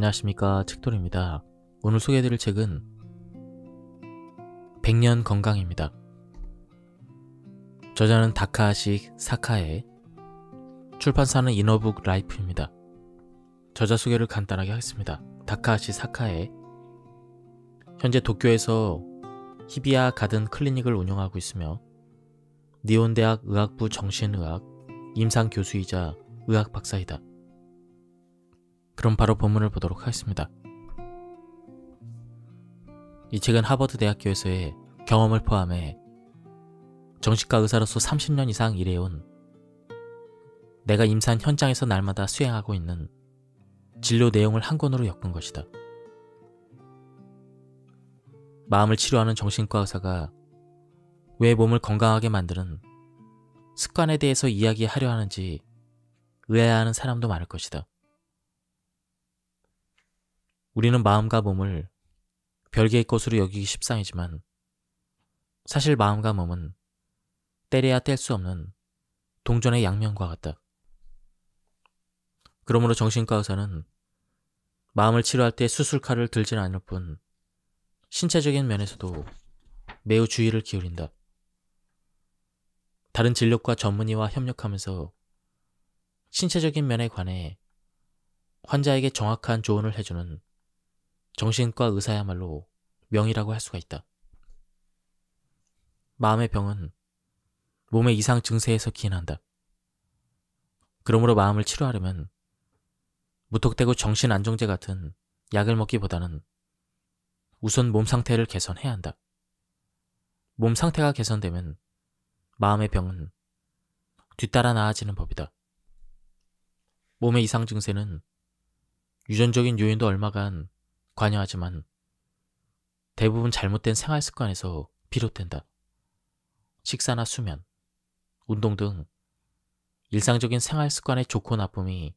안녕하십니까 책돌입니다. 오늘 소개해드릴 책은 100년 건강입니다. 저자는 다카하시 사카에 출판사는 이너북 라이프입니다. 저자 소개를 간단하게 하겠습니다. 다카시 하 사카에 현재 도쿄에서 히비아 가든 클리닉을 운영하고 있으며 니온대학 의학부 정신의학 임상교수이자 의학 박사이다. 그럼 바로 본문을 보도록 하겠습니다. 이 책은 하버드 대학교에서의 경험을 포함해 정신과 의사로서 30년 이상 일해온 내가 임산 현장에서 날마다 수행하고 있는 진료 내용을 한 권으로 엮은 것이다. 마음을 치료하는 정신과 의사가 왜 몸을 건강하게 만드는 습관에 대해서 이야기하려 하는지 의아해하는 사람도 많을 것이다. 우리는 마음과 몸을 별개의 것으로 여기기 십상이지만 사실 마음과 몸은 때려야 뗄 수 없는 동전의 양면과 같다. 그러므로 정신과 의사는 마음을 치료할 때 수술칼을 들진 않을 뿐 신체적인 면에서도 매우 주의를 기울인다. 다른 진료과 전문의와 협력하면서 신체적인 면에 관해 환자에게 정확한 조언을 해주는 정신과 의사야말로 명이라고 할 수가 있다. 마음의 병은 몸의 이상 증세에서 기인한다. 그러므로 마음을 치료하려면 무턱대고 정신 안정제 같은 약을 먹기보다는 우선 몸 상태를 개선해야 한다. 몸 상태가 개선되면 마음의 병은 뒤따라 나아지는 법이다. 몸의 이상 증세는 유전적인 요인도 얼마간 관여하지만 대부분 잘못된 생활 습관에서 비롯된다. 식사나 수면, 운동 등 일상적인 생활 습관의 좋고 나쁨이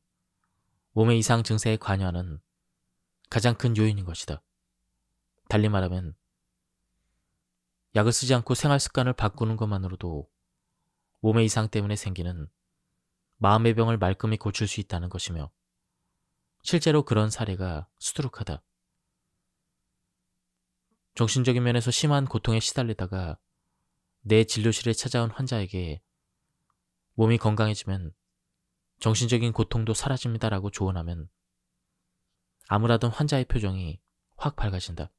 몸의 이상 증세에 관여하는 가장 큰 요인인 것이다. 달리 말하면 약을 쓰지 않고 생활 습관을 바꾸는 것만으로도 몸의 이상 때문에 생기는 마음의 병을 말끔히 고칠 수 있다는 것이며 실제로 그런 사례가 수두룩하다. 정신적인 면에서 심한 고통에 시달리다가 내 진료실에 찾아온 환자에게 몸이 건강해지면 정신적인 고통도 사라집니다라고 조언하면 아무라던 환자의 표정이 확 밝아진다.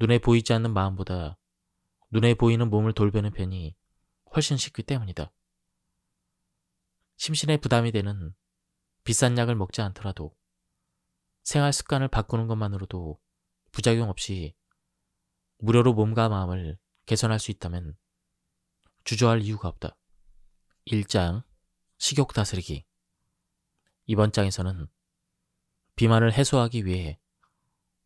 눈에 보이지 않는 마음보다 눈에 보이는 몸을 돌변는 편이 훨씬 쉽기 때문이다. 심신에 부담이 되는 비싼 약을 먹지 않더라도 생활 습관을 바꾸는 것만으로도 부작용 없이 무료로 몸과 마음을 개선할 수 있다면 주저할 이유가 없다. 1장 식욕 다스리기 이번 장에서는 비만을 해소하기 위해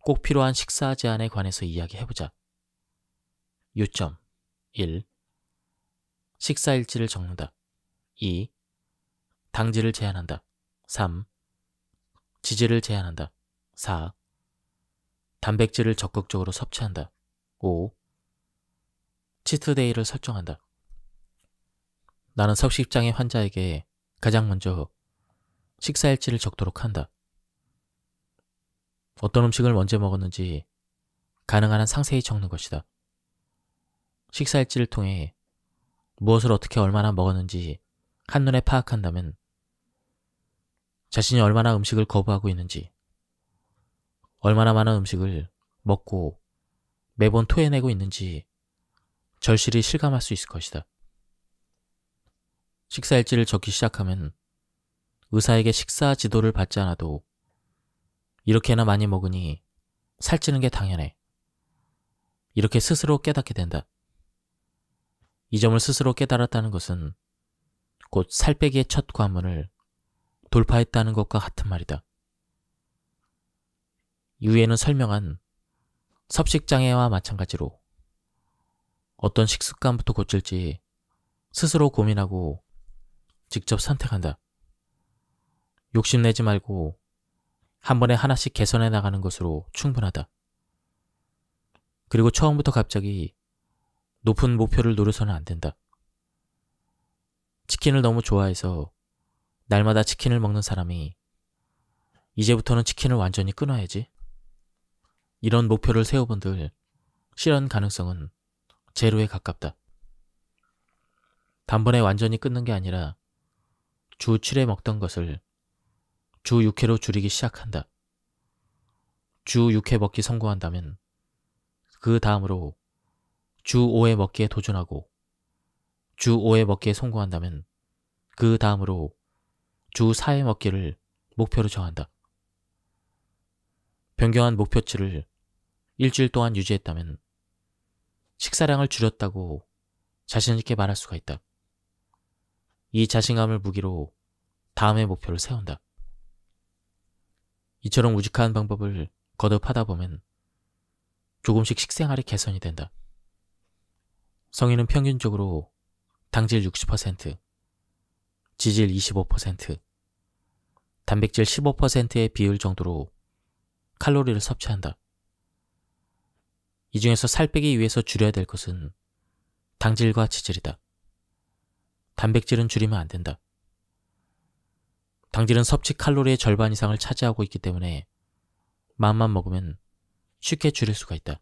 꼭 필요한 식사 제한에 관해서 이야기해보자. 요점 1. 식사 일지를 적는다. 2. 당지를 제한한다. 3. 지지를 제한한다. 4. 단백질을 적극적으로 섭취한다. 5. 치트데이를 설정한다. 나는 섭식장애 환자에게 가장 먼저 식사 일지를 적도록 한다. 어떤 음식을 언제 먹었는지 가능한 한 상세히 적는 것이다. 식사 일지를 통해 무엇을 어떻게 얼마나 먹었는지 한눈에 파악한다면 자신이 얼마나 음식을 거부하고 있는지 얼마나 많은 음식을 먹고 매번 토해내고 있는지 절실히 실감할 수 있을 것이다. 식사 일지를 적기 시작하면 의사에게 식사 지도를 받지 않아도 이렇게나 많이 먹으니 살찌는 게 당연해. 이렇게 스스로 깨닫게 된다. 이 점을 스스로 깨달았다는 것은 곧살 빼기의 첫 관문을 돌파했다는 것과 같은 말이다. 이후에는 설명한 섭식장애와 마찬가지로 어떤 식습관부터 고칠지 스스로 고민하고 직접 선택한다. 욕심내지 말고 한 번에 하나씩 개선해 나가는 것으로 충분하다. 그리고 처음부터 갑자기 높은 목표를 노려서는 안 된다. 치킨을 너무 좋아해서 날마다 치킨을 먹는 사람이 이제부터는 치킨을 완전히 끊어야지 이런 목표를 세워본들 실현 가능성은 제로에 가깝다. 단번에 완전히 끊는 게 아니라 주 7회 먹던 것을 주 6회로 줄이기 시작한다. 주 6회 먹기 성공한다면 그 다음으로 주 5회 먹기에 도전하고 주 5회 먹기에 성공한다면 그 다음으로 주 4회 먹기를 목표로 정한다. 변경한 목표치를 일주일 동안 유지했다면 식사량을 줄였다고 자신있게 말할 수가 있다. 이 자신감을 무기로 다음의 목표를 세운다. 이처럼 우직한 방법을 거듭하다 보면 조금씩 식생활이 개선이 된다. 성인은 평균적으로 당질 60%, 지질 25%, 단백질 15%의 비율 정도로 칼로리를 섭취한다. 이 중에서 살 빼기 위해서 줄여야 될 것은 당질과 지질이다. 단백질은 줄이면 안 된다. 당질은 섭취 칼로리의 절반 이상을 차지하고 있기 때문에 마음만 먹으면 쉽게 줄일 수가 있다.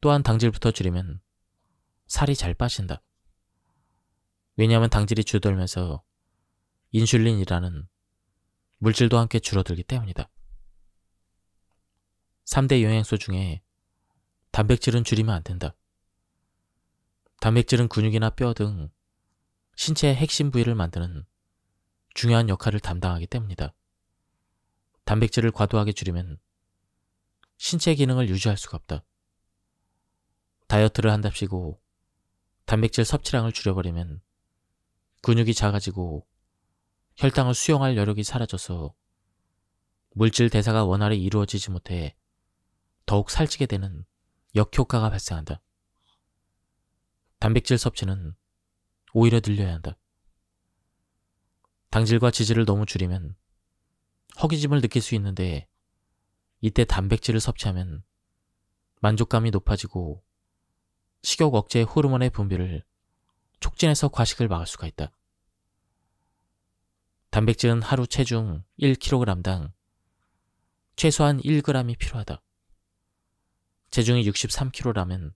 또한 당질부터 줄이면 살이 잘 빠진다. 왜냐하면 당질이 줄어들면서 인슐린이라는 물질도 함께 줄어들기 때문이다. 3대 영양소 중에 단백질은 줄이면 안 된다. 단백질은 근육이나 뼈 등 신체의 핵심 부위를 만드는 중요한 역할을 담당하기 때문이다. 단백질을 과도하게 줄이면 신체 기능을 유지할 수가 없다. 다이어트를 한답시고 단백질 섭취량을 줄여버리면 근육이 작아지고 혈당을 수용할 여력이 사라져서 물질 대사가 원활히 이루어지지 못해 더욱 살찌게 되는 역효과가 발생한다. 단백질 섭취는 오히려 늘려야 한다. 당질과 지질을 너무 줄이면 허기짐을 느낄 수 있는데 이때 단백질을 섭취하면 만족감이 높아지고 식욕 억제 호르몬의 분비를 촉진해서 과식을 막을 수가 있다. 단백질은 하루 체중 1kg당 최소한 1g이 필요하다. 체중이 63kg라면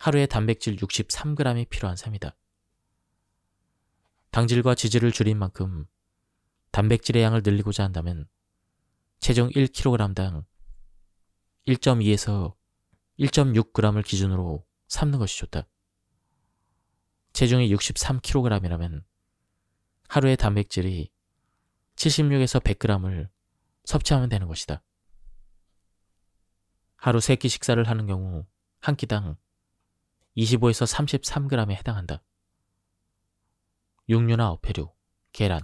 하루에 단백질 63g이 필요한 셈이다. 당질과 지질을 줄인 만큼 단백질의 양을 늘리고자 한다면 체중 1kg당 1.2에서 1.6g을 기준으로 삼는 것이 좋다. 체중이 63kg이라면 하루에 단백질이 76에서 100g을 섭취하면 되는 것이다. 하루 세끼 식사를 하는 경우 한 끼당 25에서 33g에 해당한다. 육류나 어패류, 계란,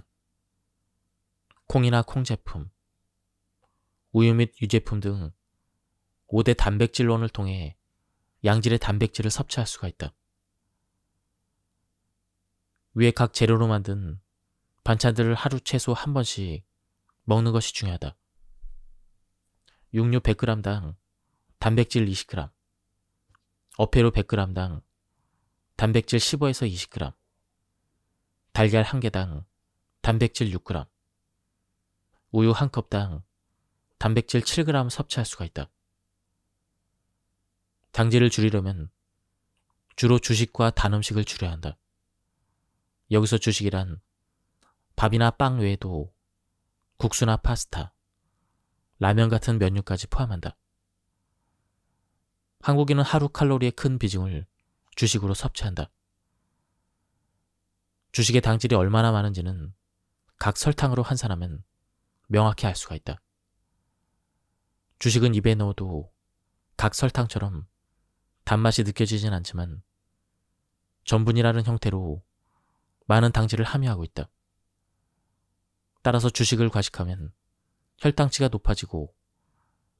콩이나 콩제품, 우유 및 유제품 등 5대 단백질원을 통해 양질의 단백질을 섭취할 수가 있다. 위에 각 재료로 만든 반찬들을 하루 최소 한 번씩 먹는 것이 중요하다. 육류 100g당 단백질 20g, 어패로 100g당 단백질 15에서 20g, 달걀 1개당 단백질 6g, 우유 1컵당 단백질 7g 섭취할 수가 있다. 당질을 줄이려면 주로 주식과 단 음식을 줄여야 한다. 여기서 주식이란 밥이나 빵 외에도 국수나 파스타, 라면 같은 면류까지 포함한다. 한국인은 하루 칼로리의 큰 비중을 주식으로 섭취한다. 주식의 당질이 얼마나 많은지는 각 설탕으로 환산하면 명확히 알 수가 있다. 주식은 입에 넣어도 각 설탕처럼 단맛이 느껴지진 않지만 전분이라는 형태로 많은 당질을 함유하고 있다. 따라서 주식을 과식하면 혈당치가 높아지고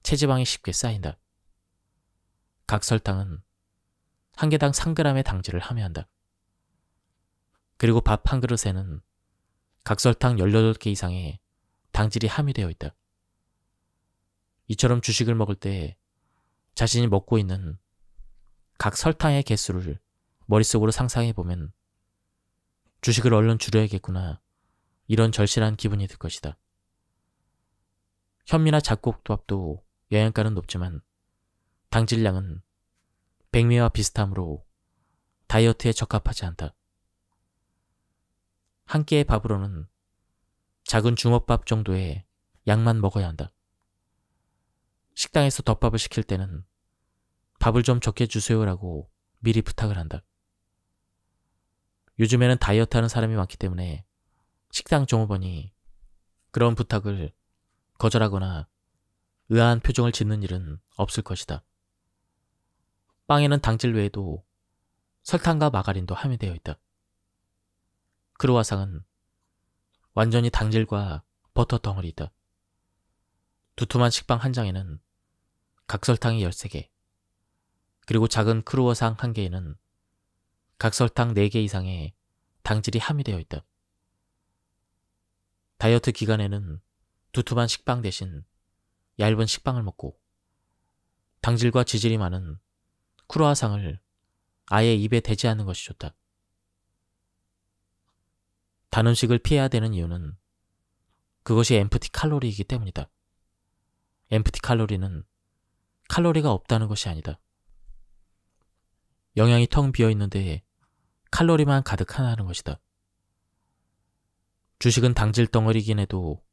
체지방이 쉽게 쌓인다. 각 설탕은 한 개당 3g의 당질을 함유한다. 그리고 밥 한 그릇에는 각 설탕 18개 이상의 당질이 함유되어 있다. 이처럼 주식을 먹을 때 자신이 먹고 있는 각 설탕의 개수를 머릿속으로 상상해 보면 주식을 얼른 줄여야겠구나 이런 절실한 기분이 들 것이다. 현미나 잡곡도합도 영양가는 높지만 당 질량은 백미와 비슷하므로 다이어트에 적합하지 않다. 한 끼의 밥으로는 작은 주먹밥 정도의 양만 먹어야 한다. 식당에서 덮밥을 시킬 때는 밥을 좀 적게 주세요라고 미리 부탁을 한다. 요즘에는 다이어트 하는 사람이 많기 때문에 식당 종업원이 그런 부탁을 거절하거나 의아한 표정을 짓는 일은 없을 것이다. 빵에는 당질 외에도 설탕과 마가린도 함유되어 있다. 크루아상은 완전히 당질과 버터 덩어리다. 이 두툼한 식빵 한 장에는 각설탕이 13개, 그리고 작은 크루어상 한 개에는 각설탕 4개 이상의 당질이 함유되어 있다. 다이어트 기간에는 두툼한 식빵 대신 얇은 식빵을 먹고 당질과 지질이 많은 쿠로아상을 아예 입에 대지 않는 것이 좋다. 단 음식을 피해야 되는 이유는 그것이 엠프티 칼로리이기 때문이다. 엠프티 칼로리는 칼로리가 없다는 것이 아니다. 영양이 텅 비어 있는데 칼로리만 가득하다는 것이다. 주식은 당질 덩어리긴 이 해도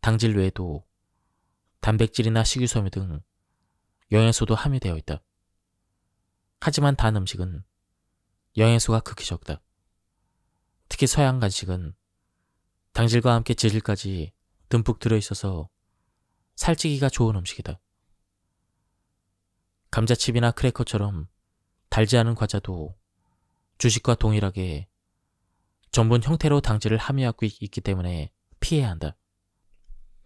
당질 외에도 단백질이나 식이섬유 등 영양소도 함유되어 있다. 하지만 단 음식은 영양소가 극히 적다. 특히 서양 간식은 당질과 함께 질질까지 듬뿍 들어있어서 살찌기가 좋은 음식이다. 감자칩이나 크래커처럼 달지 않은 과자도 주식과 동일하게 전분 형태로 당질을 함유하고 있기 때문에 피해야 한다.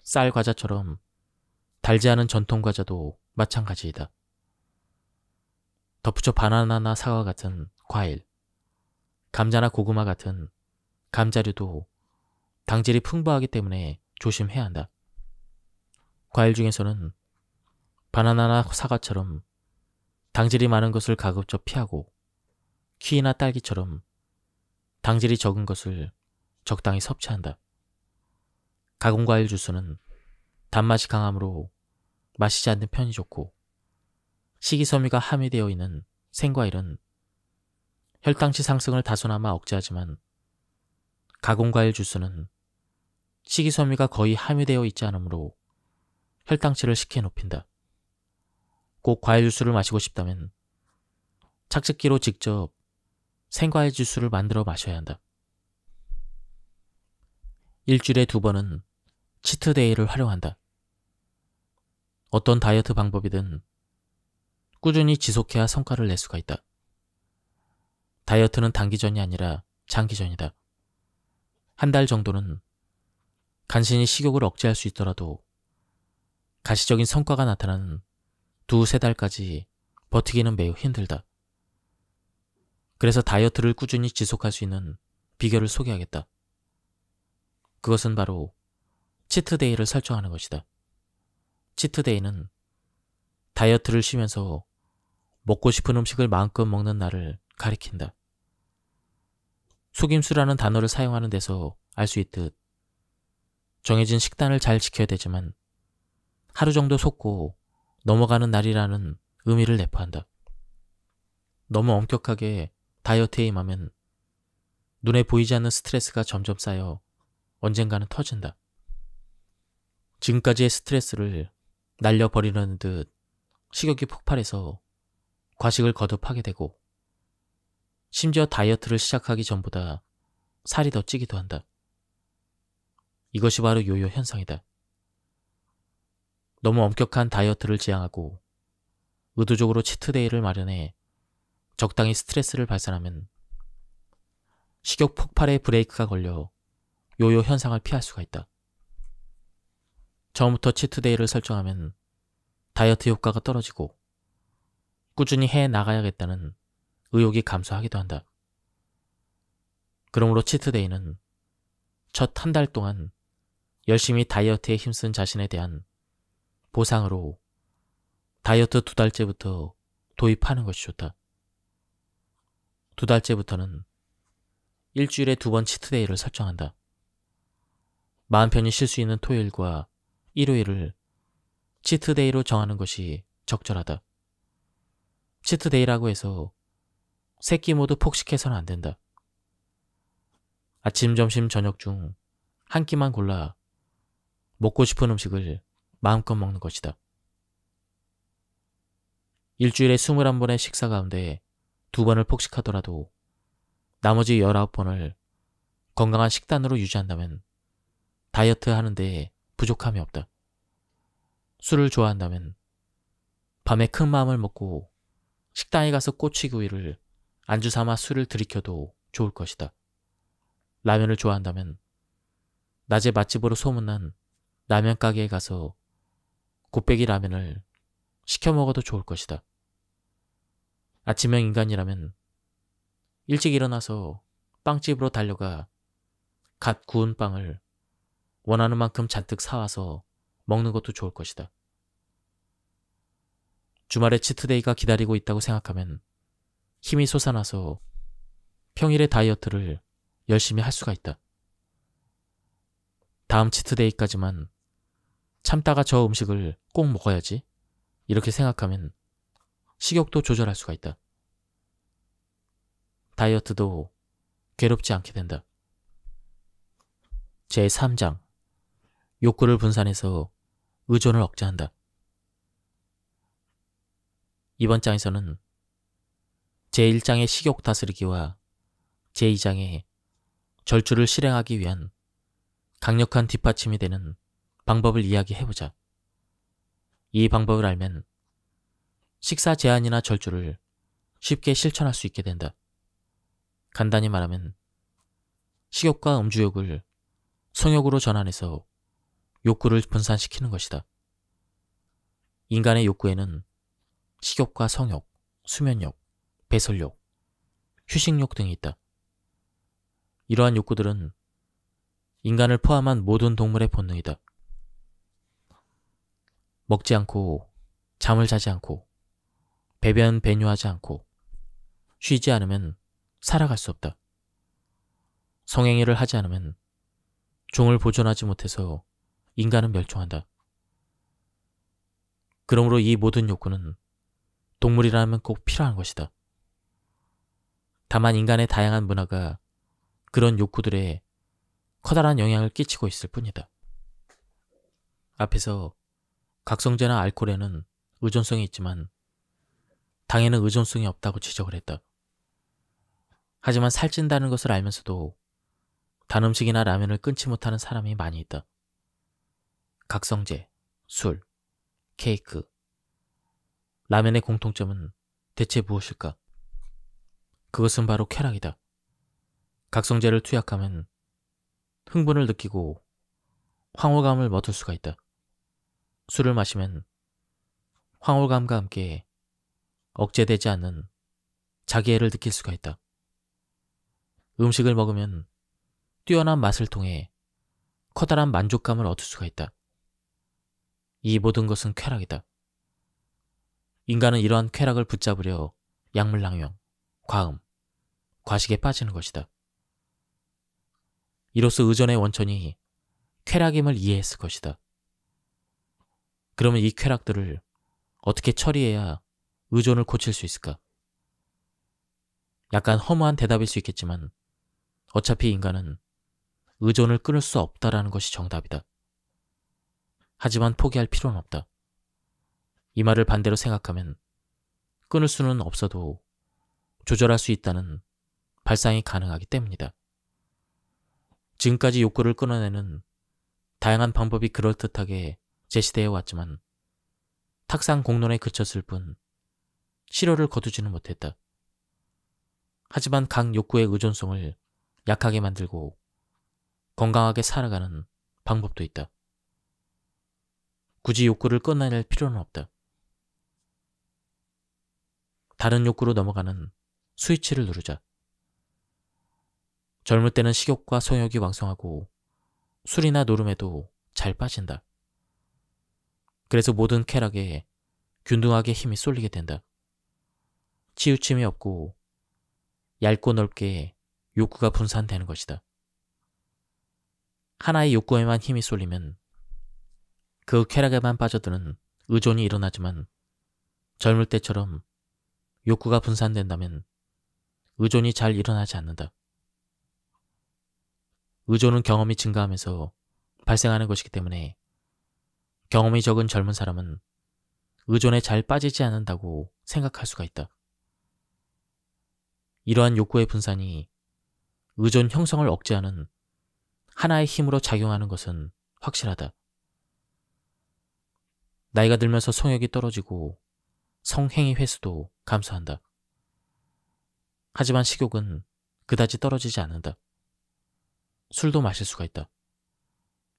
쌀 과자처럼 달지 않은 전통 과자도 마찬가지이다. 덧붙여 바나나나 사과 같은 과일, 감자나 고구마 같은 감자류도 당질이 풍부하기 때문에 조심해야 한다. 과일 중에서는 바나나나 사과처럼 당질이 많은 것을 가급적 피하고 키나 이 딸기처럼 당질이 적은 것을 적당히 섭취한다. 가공과일 주스는 단맛이 강하므로 마시지 않는 편이 좋고 식이섬유가 함유되어 있는 생과일은 혈당치 상승을 다소나마 억제하지만 가공과일 주스는 식이섬유가 거의 함유되어 있지 않으므로 혈당치를 식혜 높인다. 꼭 과일 주스를 마시고 싶다면 착즙기로 직접 생과일 주스를 만들어 마셔야 한다. 일주일에 두 번은 치트데이를 활용한다. 어떤 다이어트 방법이든 꾸준히 지속해야 성과를 낼 수가 있다. 다이어트는 단기전이 아니라 장기전이다. 한 달 정도는 간신히 식욕을 억제할 수 있더라도 가시적인 성과가 나타나는 두세 달까지 버티기는 매우 힘들다. 그래서 다이어트를 꾸준히 지속할 수 있는 비결을 소개하겠다. 그것은 바로 치트데이를 설정하는 것이다. 치트데이는 다이어트를 쉬면서 먹고 싶은 음식을 마음껏 먹는 나를 가리킨다. 속임수라는 단어를 사용하는 데서 알 수 있듯 정해진 식단을 잘 지켜야 되지만 하루 정도 속고 넘어가는 날이라는 의미를 내포한다. 너무 엄격하게 다이어트에 임하면 눈에 보이지 않는 스트레스가 점점 쌓여 언젠가는 터진다. 지금까지의 스트레스를 날려버리는 듯 식욕이 폭발해서 과식을 거듭하게 되고 심지어 다이어트를 시작하기 전보다 살이 더 찌기도 한다. 이것이 바로 요요 현상이다. 너무 엄격한 다이어트를 지향하고 의도적으로 치트데이를 마련해 적당히 스트레스를 발산하면 식욕 폭발의 브레이크가 걸려 요요 현상을 피할 수가 있다. 처음부터 치트데이를 설정하면 다이어트 효과가 떨어지고 꾸준히 해 나가야겠다는 의욕이 감소하기도 한다. 그러므로 치트데이는 첫 한 달 동안 열심히 다이어트에 힘쓴 자신에 대한 보상으로 다이어트 두 달째부터 도입하는 것이 좋다. 두 달째부터는 일주일에 두 번 치트데이를 설정한다. 마음 편히 쉴 수 있는 토요일과 일요일을 치트데이로 정하는 것이 적절하다. 치트데이라고 해서 새끼 모두 폭식해서는 안 된다. 아침, 점심, 저녁 중 한 끼만 골라 먹고 싶은 음식을 마음껏 먹는 것이다. 일주일에 21번의 식사 가운데 두 번을 폭식하더라도 나머지 19번을 건강한 식단으로 유지한다면 다이어트 하는데 부족함이 없다. 술을 좋아한다면 밤에 큰 마음을 먹고 식당에 가서 꼬치구이를 안주 삼아 술을 들이켜도 좋을 것이다. 라면을 좋아한다면 낮에 맛집으로 소문난 라면 가게에 가서 곱빼기 라면을 시켜 먹어도 좋을 것이다. 아침형 인간이라면 일찍 일어나서 빵집으로 달려가 갓 구운 빵을 원하는 만큼 잔뜩 사와서 먹는 것도 좋을 것이다. 주말에 치트데이가 기다리고 있다고 생각하면 힘이 솟아나서 평일의 다이어트를 열심히 할 수가 있다. 다음 치트데이까지만 참다가 저 음식을 꼭 먹어야지 이렇게 생각하면 식욕도 조절할 수가 있다. 다이어트도 괴롭지 않게 된다. 제3장 욕구를 분산해서 의존을 억제한다. 이번 장에서는 제1장의 식욕 다스리기와 제2장의 절주를 실행하기 위한 강력한 뒷받침이 되는 방법을 이야기해보자. 이 방법을 알면 식사 제한이나 절주를 쉽게 실천할 수 있게 된다. 간단히 말하면 식욕과 음주욕을 성욕으로 전환해서 욕구를 분산시키는 것이다. 인간의 욕구에는 식욕과 성욕, 수면욕, 배설욕, 휴식욕 등이 있다. 이러한 욕구들은 인간을 포함한 모든 동물의 본능이다. 먹지 않고, 잠을 자지 않고, 배변 배뇨하지 않고, 쉬지 않으면 살아갈 수 없다. 성행위를 하지 않으면 종을 보존하지 못해서 인간은 멸종한다. 그러므로 이 모든 욕구는 동물이라면 꼭 필요한 것이다. 다만 인간의 다양한 문화가 그런 욕구들에 커다란 영향을 끼치고 있을 뿐이다. 앞에서 각성제나 알코올에는 의존성이 있지만 당에는 의존성이 없다고 지적을 했다. 하지만 살찐다는 것을 알면서도 단 음식이나 라면을 끊지 못하는 사람이 많이 있다. 각성제, 술, 케이크, 라면의 공통점은 대체 무엇일까? 그것은 바로 쾌락이다. 각성제를 투약하면 흥분을 느끼고 황홀감을 맡을 수가 있다. 술을 마시면 황홀감과 함께 억제되지 않는 자기애를 느낄 수가 있다. 음식을 먹으면 뛰어난 맛을 통해 커다란 만족감을 얻을 수가 있다. 이 모든 것은 쾌락이다. 인간은 이러한 쾌락을 붙잡으려 약물낭용, 과음, 과식에 빠지는 것이다. 이로써 의존의 원천이 쾌락임을 이해했을 것이다. 그러면 이 쾌락들을 어떻게 처리해야 의존을 고칠 수 있을까? 약간 허무한 대답일 수 있겠지만 어차피 인간은 의존을 끊을 수 없다라는 것이 정답이다. 하지만 포기할 필요는 없다. 이 말을 반대로 생각하면 끊을 수는 없어도 조절할 수 있다는 발상이 가능하기 때문이다. 지금까지 욕구를 끊어내는 다양한 방법이 그럴듯하게 제시되어 왔지만 탁상 공론에 그쳤을 뿐 실효를 거두지는 못했다. 하지만 각 욕구의 의존성을 약하게 만들고 건강하게 살아가는 방법도 있다. 굳이 욕구를 끊어낼 필요는 없다. 다른 욕구로 넘어가는 스위치를 누르자. 젊을 때는 식욕과 성욕이 왕성하고 술이나 노름에도 잘 빠진다. 그래서 모든 쾌락에 균등하게 힘이 쏠리게 된다. 치우침이 없고 얇고 넓게 욕구가 분산되는 것이다. 하나의 욕구에만 힘이 쏠리면 그 쾌락에만 빠져드는 의존이 일어나지만 젊을 때처럼 욕구가 분산된다면 의존이 잘 일어나지 않는다. 의존은 경험이 증가하면서 발생하는 것이기 때문에 경험이 적은 젊은 사람은 의존에 잘 빠지지 않는다고 생각할 수가 있다. 이러한 욕구의 분산이 의존 형성을 억제하는 하나의 힘으로 작용하는 것은 확실하다. 나이가 들면서 성욕이 떨어지고 성행위 횟수도 감사한다. 하지만 식욕은 그다지 떨어지지 않는다. 술도 마실 수가 있다.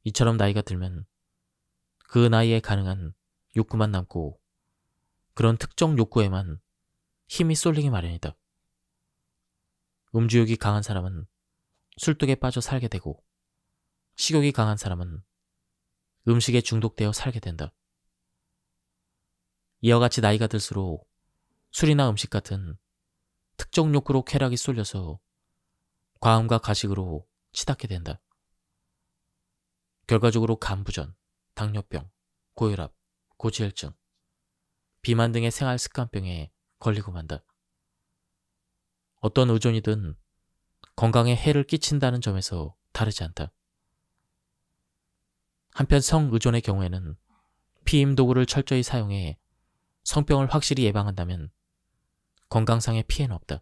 이처럼 나이가 들면 그 나이에 가능한 욕구만 남고 그런 특정 욕구에만 힘이 쏠리기 마련이다. 음주욕이 강한 사람은 술독에 빠져 살게 되고 식욕이 강한 사람은 음식에 중독되어 살게 된다. 이와 같이 나이가 들수록 술이나 음식 같은 특정 욕구로 쾌락이 쏠려서 과음과 가식으로 치닫게 된다. 결과적으로 간부전, 당뇨병, 고혈압, 고지혈증, 비만 등의 생활 습관병에 걸리고 만다. 어떤 의존이든 건강에 해를 끼친다는 점에서 다르지 않다. 한편 성의존의 경우에는 피임 도구를 철저히 사용해 성병을 확실히 예방한다면 건강상의 피해는 없다.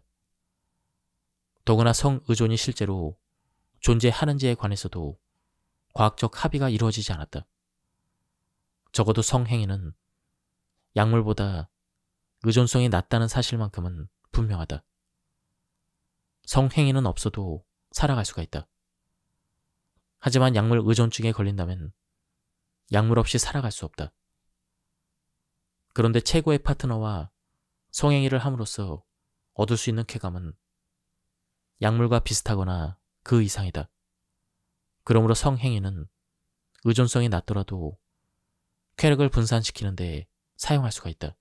더구나 성의존이 실제로 존재하는지에 관해서도 과학적 합의가 이루어지지 않았다. 적어도 성행위는 약물보다 의존성이 낮다는 사실만큼은 분명하다. 성행위는 없어도 살아갈 수가 있다. 하지만 약물 의존증에 걸린다면 약물 없이 살아갈 수 없다. 그런데 최고의 파트너와 성행위를 함으로써 얻을 수 있는 쾌감은 약물과 비슷하거나 그 이상이다. 그러므로 성행위는 의존성이 낮더라도 쾌력을 분산시키는 데 사용할 수가 있다.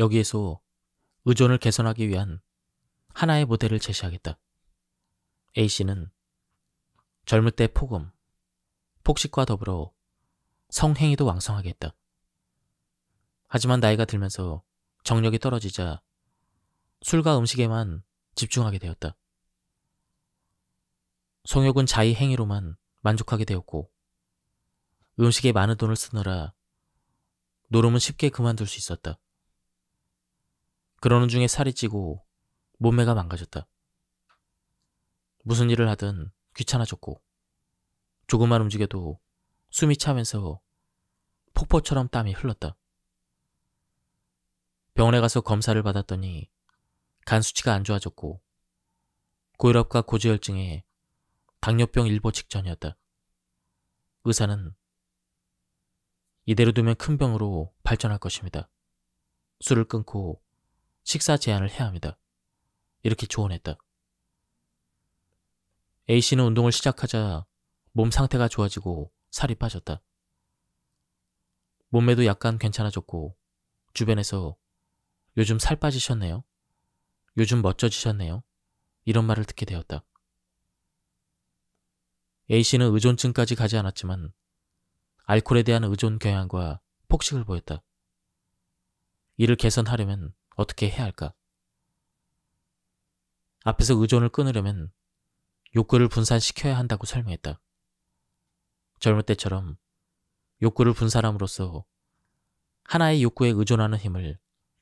여기에서 의존을 개선하기 위한 하나의 모델을 제시하겠다. A씨는 젊을 때 폭음, 폭식과 더불어 성행위도 왕성하게 했다. 하지만 나이가 들면서 정력이 떨어지자 술과 음식에만 집중하게 되었다. 성욕은 자의 행위로만 만족하게 되었고 음식에 많은 돈을 쓰느라 노름은 쉽게 그만둘 수 있었다. 그러는 중에 살이 찌고 몸매가 망가졌다. 무슨 일을 하든 귀찮아졌고 조금만 움직여도 숨이 차면서 폭포처럼 땀이 흘렀다. 병원에 가서 검사를 받았더니 간 수치가 안 좋아졌고 고혈압과 고지혈증에 당뇨병 일보 직전이었다. 의사는 이대로 두면 큰 병으로 발전할 것입니다. 술을 끊고 식사 제한을 해야 합니다. 이렇게 조언했다. A씨는 운동을 시작하자 몸 상태가 좋아지고 살이 빠졌다. 몸매도 약간 괜찮아졌고 주변에서 요즘 살 빠지셨네요. 요즘 멋져지셨네요. 이런 말을 듣게 되었다. A씨는 의존증까지 가지 않았지만 알코올에 대한 의존 경향과 폭식을 보였다. 이를 개선하려면 어떻게 해야 할까? 앞에서 의존을 끊으려면 욕구를 분산시켜야 한다고 설명했다. 젊을 때처럼 욕구를 분산함으로써 하나의 욕구에 의존하는 힘을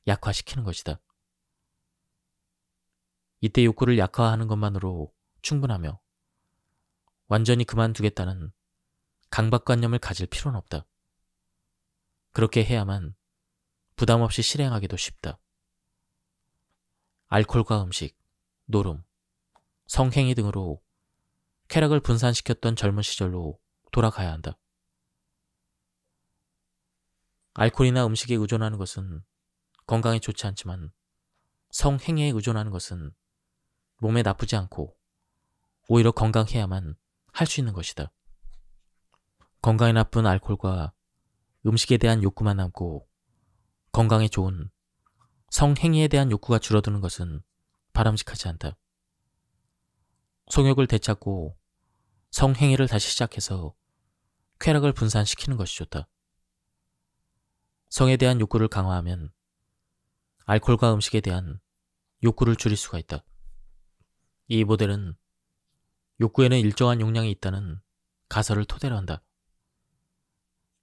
약화시키는 것이다. 이때 욕구를 약화하는 것만으로 충분하며 완전히 그만두겠다는 강박관념을 가질 필요는 없다. 그렇게 해야만 부담 없이 실행하기도 쉽다. 알코올과 음식, 노름, 성행위 등으로 쾌락을 분산시켰던 젊은 시절로 돌아가야 한다. 알코올이나 음식에 의존하는 것은 건강에 좋지 않지만 성행위에 의존하는 것은 몸에 나쁘지 않고 오히려 건강해야만 할 수 있는 것이다. 건강에 나쁜 알코올과 음식에 대한 욕구만 남고 건강에 좋은 성행위에 대한 욕구가 줄어드는 것은 바람직하지 않다. 성욕을 되찾고 성행위를 다시 시작해서 쾌락을 분산시키는 것이 좋다. 성에 대한 욕구를 강화하면 알코올과 음식에 대한 욕구를 줄일 수가 있다. 이 모델은 욕구에는 일정한 용량이 있다는 가설을 토대로 한다.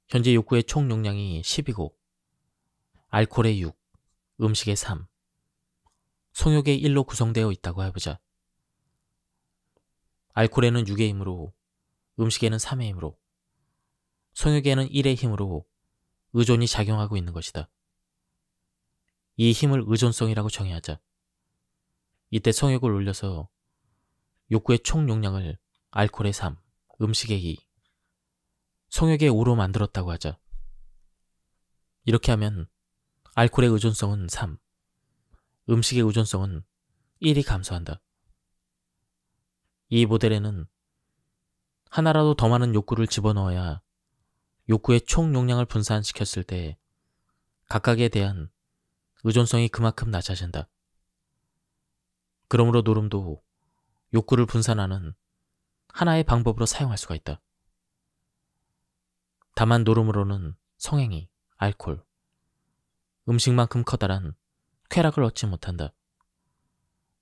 현재 욕구의 총 용량이 10이고 알코올의 6, 음식의 3, 성욕의 1로 구성되어 있다고 해보자. 알코올에는 6의 힘으로, 음식에는 3의 힘으로, 성욕에는 1의 힘으로 의존이 작용하고 있는 것이다. 이 힘을 의존성이라고 정의하자. 이때 성욕을 올려서 욕구의 총 용량을 알코올의 3, 음식의 2, 성욕의 5로 만들었다고 하자. 이렇게 하면 알코올의 의존성은 3, 음식의 의존성은 1이 감소한다. 이 모델에는 하나라도 더 많은 욕구를 집어넣어야 욕구의 총 용량을 분산시켰을 때 각각에 대한 의존성이 그만큼 낮아진다. 그러므로 노름도 욕구를 분산하는 하나의 방법으로 사용할 수가 있다. 다만 노름으로는 성행위, 알콜, 음식만큼 커다란 쾌락을 얻지 못한다.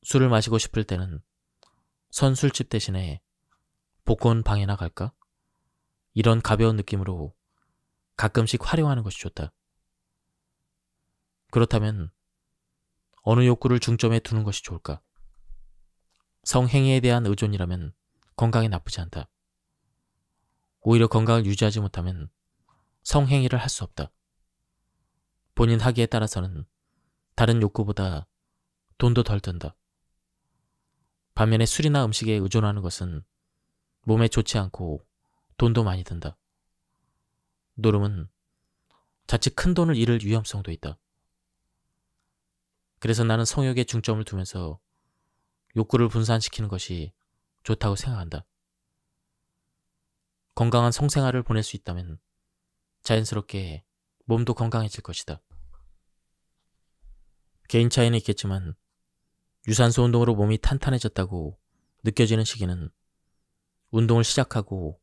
술을 마시고 싶을 때는 선술집 대신에 복권 방에나 갈까? 이런 가벼운 느낌으로 가끔씩 활용하는 것이 좋다. 그렇다면 어느 욕구를 중점에 두는 것이 좋을까? 성행위에 대한 의존이라면 건강에 나쁘지 않다. 오히려 건강을 유지하지 못하면 성행위를 할 수 없다. 본인 하기에 따라서는 다른 욕구보다 돈도 덜 든다. 반면에 술이나 음식에 의존하는 것은 몸에 좋지 않고 돈도 많이 든다. 노름은 자칫 큰 돈을 잃을 위험성도 있다. 그래서 나는 성욕에 중점을 두면서 욕구를 분산시키는 것이 좋다고 생각한다. 건강한 성생활을 보낼 수 있다면 자연스럽게 몸도 건강해질 것이다. 개인 차이는 있겠지만 유산소 운동으로 몸이 탄탄해졌다고 느껴지는 시기는 운동을 시작하고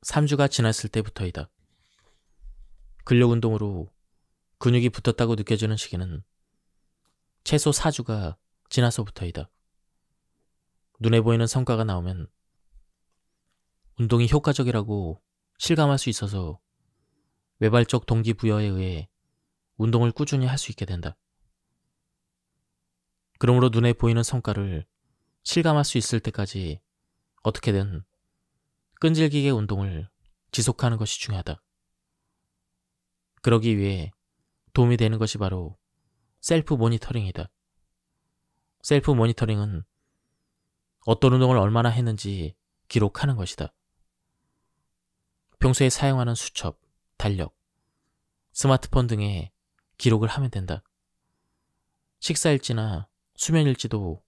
3주가 지났을 때부터이다. 근력 운동으로 근육이 붙었다고 느껴지는 시기는 최소 4주가 지나서부터이다. 눈에 보이는 성과가 나오면 운동이 효과적이라고 실감할 수 있어서 외발적 동기부여에 의해 운동을 꾸준히 할 수 있게 된다. 그러므로 눈에 보이는 성과를 실감할 수 있을 때까지 어떻게든 끈질기게 운동을 지속하는 것이 중요하다. 그러기 위해 도움이 되는 것이 바로 셀프 모니터링이다. 셀프 모니터링은 어떤 운동을 얼마나 했는지 기록하는 것이다. 평소에 사용하는 수첩, 달력, 스마트폰 등에 기록을 하면 된다. 식사일지나 수면일지도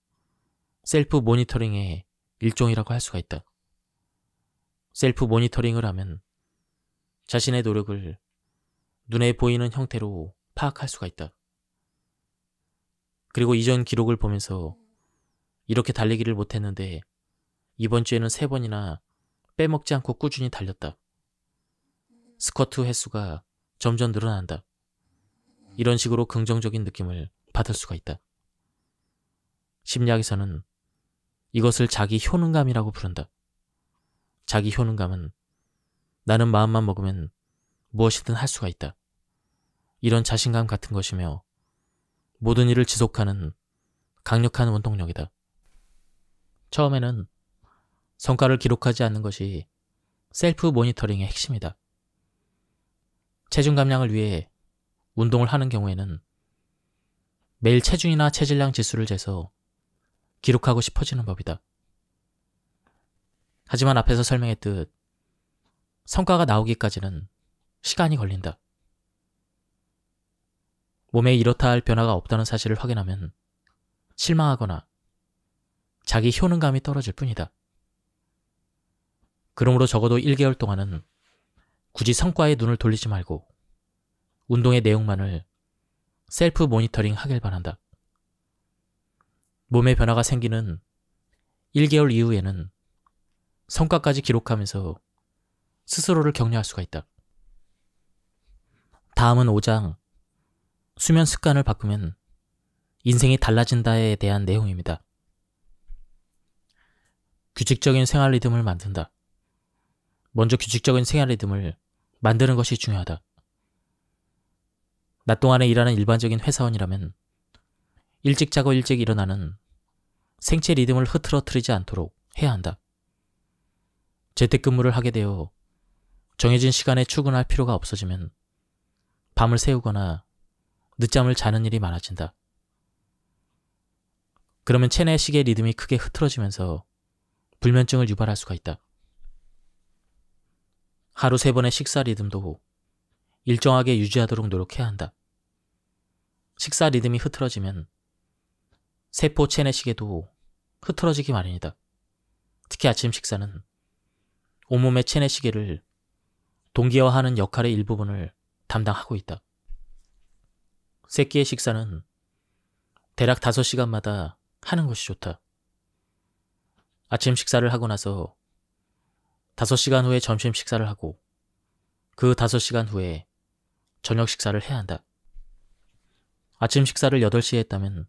셀프 모니터링의 일종이라고 할 수가 있다. 셀프 모니터링을 하면 자신의 노력을 눈에 보이는 형태로 파악할 수가 있다. 그리고 이전 기록을 보면서 이렇게 달리기를 못했는데 이번 주에는 세 번이나 빼먹지 않고 꾸준히 달렸다. 스쿼트 횟수가 점점 늘어난다. 이런 식으로 긍정적인 느낌을 받을 수가 있다. 심리학에서는 이것을 자기 효능감이라고 부른다. 자기 효능감은 나는 마음만 먹으면 무엇이든 할 수가 있다. 이런 자신감 같은 것이며 모든 일을 지속하는 강력한 원동력이다. 처음에는 성과를 기록하지 않는 것이 셀프 모니터링의 핵심이다. 체중 감량을 위해 운동을 하는 경우에는 매일 체중이나 체질량 지수를 재서 기록하고 싶어지는 법이다. 하지만 앞에서 설명했듯 성과가 나오기까지는 시간이 걸린다. 몸에 이렇다 할 변화가 없다는 사실을 확인하면 실망하거나 자기 효능감이 떨어질 뿐이다. 그러므로 적어도 1개월 동안은 굳이 성과에 눈을 돌리지 말고 운동의 내용만을 셀프 모니터링 하길 바란다. 몸에 변화가 생기는 1개월 이후에는 성과까지 기록하면서 스스로를 격려할 수가 있다. 다음은 5장 수면 습관을 바꾸면 인생이 달라진다에 대한 내용입니다. 규칙적인 생활 리듬을 만든다. 먼저 규칙적인 생활 리듬을 만드는 것이 중요하다. 낮 동안에 일하는 일반적인 회사원이라면 일찍 자고 일찍 일어나는 생체 리듬을 흐트러트리지 않도록 해야 한다. 재택근무를 하게 되어 정해진 시간에 출근할 필요가 없어지면 밤을 새우거나 늦잠을 자는 일이 많아진다. 그러면 체내 시계 리듬이 크게 흐트러지면서 불면증을 유발할 수가 있다. 하루 세 번의 식사 리듬도 일정하게 유지하도록 노력해야 한다. 식사 리듬이 흐트러지면 세포 체내시계도 흐트러지기 마련이다. 특히 아침 식사는 온몸의 체내시계를 동기화하는 역할의 일부분을 담당하고 있다. 새끼의 식사는 대략 5시간마다 하는 것이 좋다. 아침 식사를 하고 나서 5시간 후에 점심 식사를 하고 그 5시간 후에 저녁 식사를 해야 한다. 아침 식사를 8시에 했다면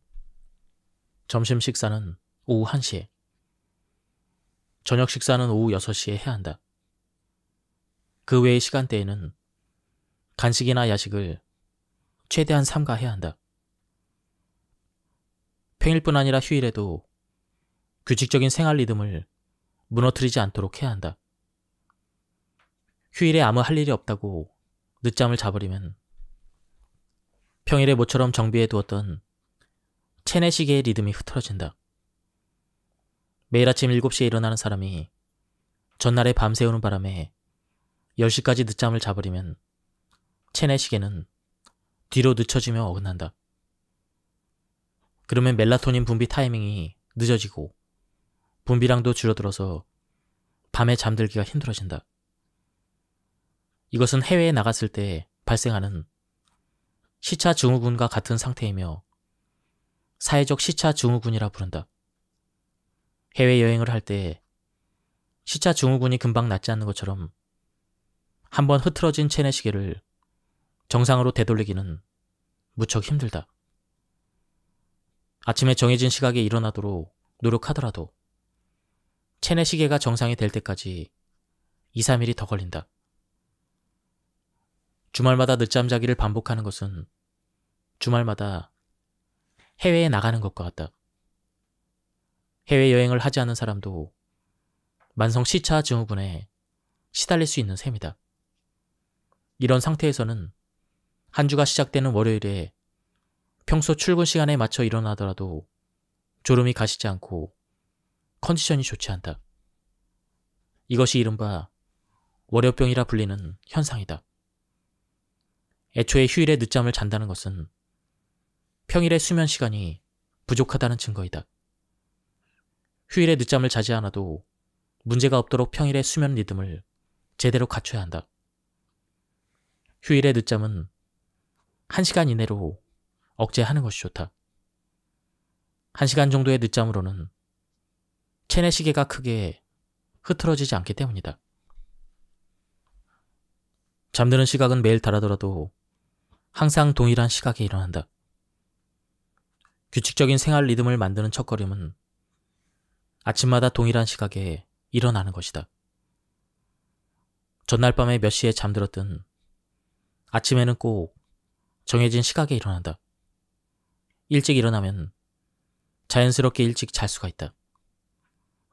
점심 식사는 오후 1시에 저녁 식사는 오후 6시에 해야 한다. 그 외의 시간대에는 간식이나 야식을 최대한 삼가해야 한다. 평일뿐 아니라 휴일에도 규칙적인 생활 리듬을 무너뜨리지 않도록 해야 한다. 휴일에 아무 할 일이 없다고 늦잠을 자버리면 평일에 모처럼 정비해 두었던 체내 시계의 리듬이 흐트러진다. 매일 아침 7시에 일어나는 사람이 전날에 밤새우는 바람에 10시까지 늦잠을 자버리면 체내 시계는 뒤로 늦춰지면 어긋난다. 그러면 멜라토닌 분비 타이밍이 늦어지고 분비량도 줄어들어서 밤에 잠들기가 힘들어진다. 이것은 해외에 나갔을 때 발생하는 시차 증후군과 같은 상태이며 사회적 시차 증후군이라 부른다. 해외여행을 할 때 시차 증후군이 금방 낫지 않는 것처럼 한번 흐트러진 체내 시계를 정상으로 되돌리기는 무척 힘들다. 아침에 정해진 시각에 일어나도록 노력하더라도 체내 시계가 정상이 될 때까지 2, 3일이 더 걸린다. 주말마다 늦잠 자기를 반복하는 것은 주말마다 해외에 나가는 것과 같다. 해외여행을 하지 않은 사람도 만성 시차 증후군에 시달릴 수 있는 셈이다. 이런 상태에서는 한 주가 시작되는 월요일에 평소 출근 시간에 맞춰 일어나더라도 졸음이 가시지 않고 컨디션이 좋지 않다. 이것이 이른바 월요병이라 불리는 현상이다. 애초에 휴일에 늦잠을 잔다는 것은 평일의 수면 시간이 부족하다는 증거이다. 휴일에 늦잠을 자지 않아도 문제가 없도록 평일의 수면 리듬을 제대로 갖춰야 한다. 휴일의 늦잠은 1시간 이내로 억제하는 것이 좋다. 1시간 정도의 늦잠으로는 체내 시계가 크게 흐트러지지 않기 때문이다. 잠드는 시각은 매일 다르더라도 항상 동일한 시각에 일어난다. 규칙적인 생활 리듬을 만드는 첫걸음은 아침마다 동일한 시각에 일어나는 것이다. 전날 밤에 몇 시에 잠들었든 아침에는 꼭 정해진 시각에 일어난다. 일찍 일어나면 자연스럽게 일찍 잘 수가 있다.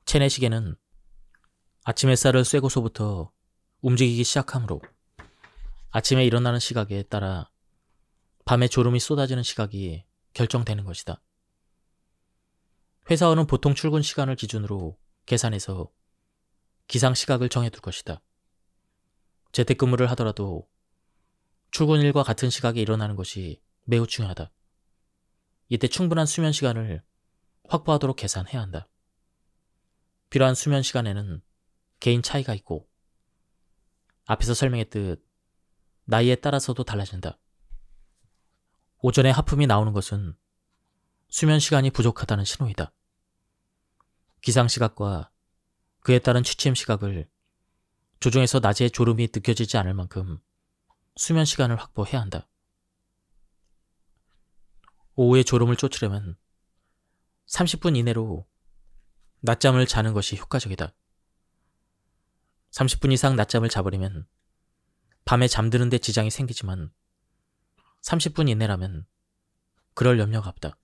체내시계는 아침 햇살을 쐬고서부터 움직이기 시작하므로 아침에 일어나는 시각에 따라 밤에 졸음이 쏟아지는 시각이 결정되는 것이다. 회사원은 보통 출근 시간을 기준으로 계산해서 기상 시각을 정해둘 것이다. 재택근무를 하더라도 출근일과 같은 시각에 일어나는 것이 매우 중요하다. 이때 충분한 수면 시간을 확보하도록 계산해야 한다. 필요한 수면 시간에는 개인 차이가 있고 앞에서 설명했듯 나이에 따라서도 달라진다. 오전에 하품이 나오는 것은 수면 시간이 부족하다는 신호이다. 기상 시각과 그에 따른 취침 시각을 조정해서 낮에 졸음이 느껴지지 않을 만큼 수면 시간을 확보해야 한다. 오후에 졸음을 쫓으려면 30분 이내로 낮잠을 자는 것이 효과적이다. 30분 이상 낮잠을 자버리면 밤에 잠드는 데 지장이 생기지만 30분 이내라면 그럴 염려가 없다.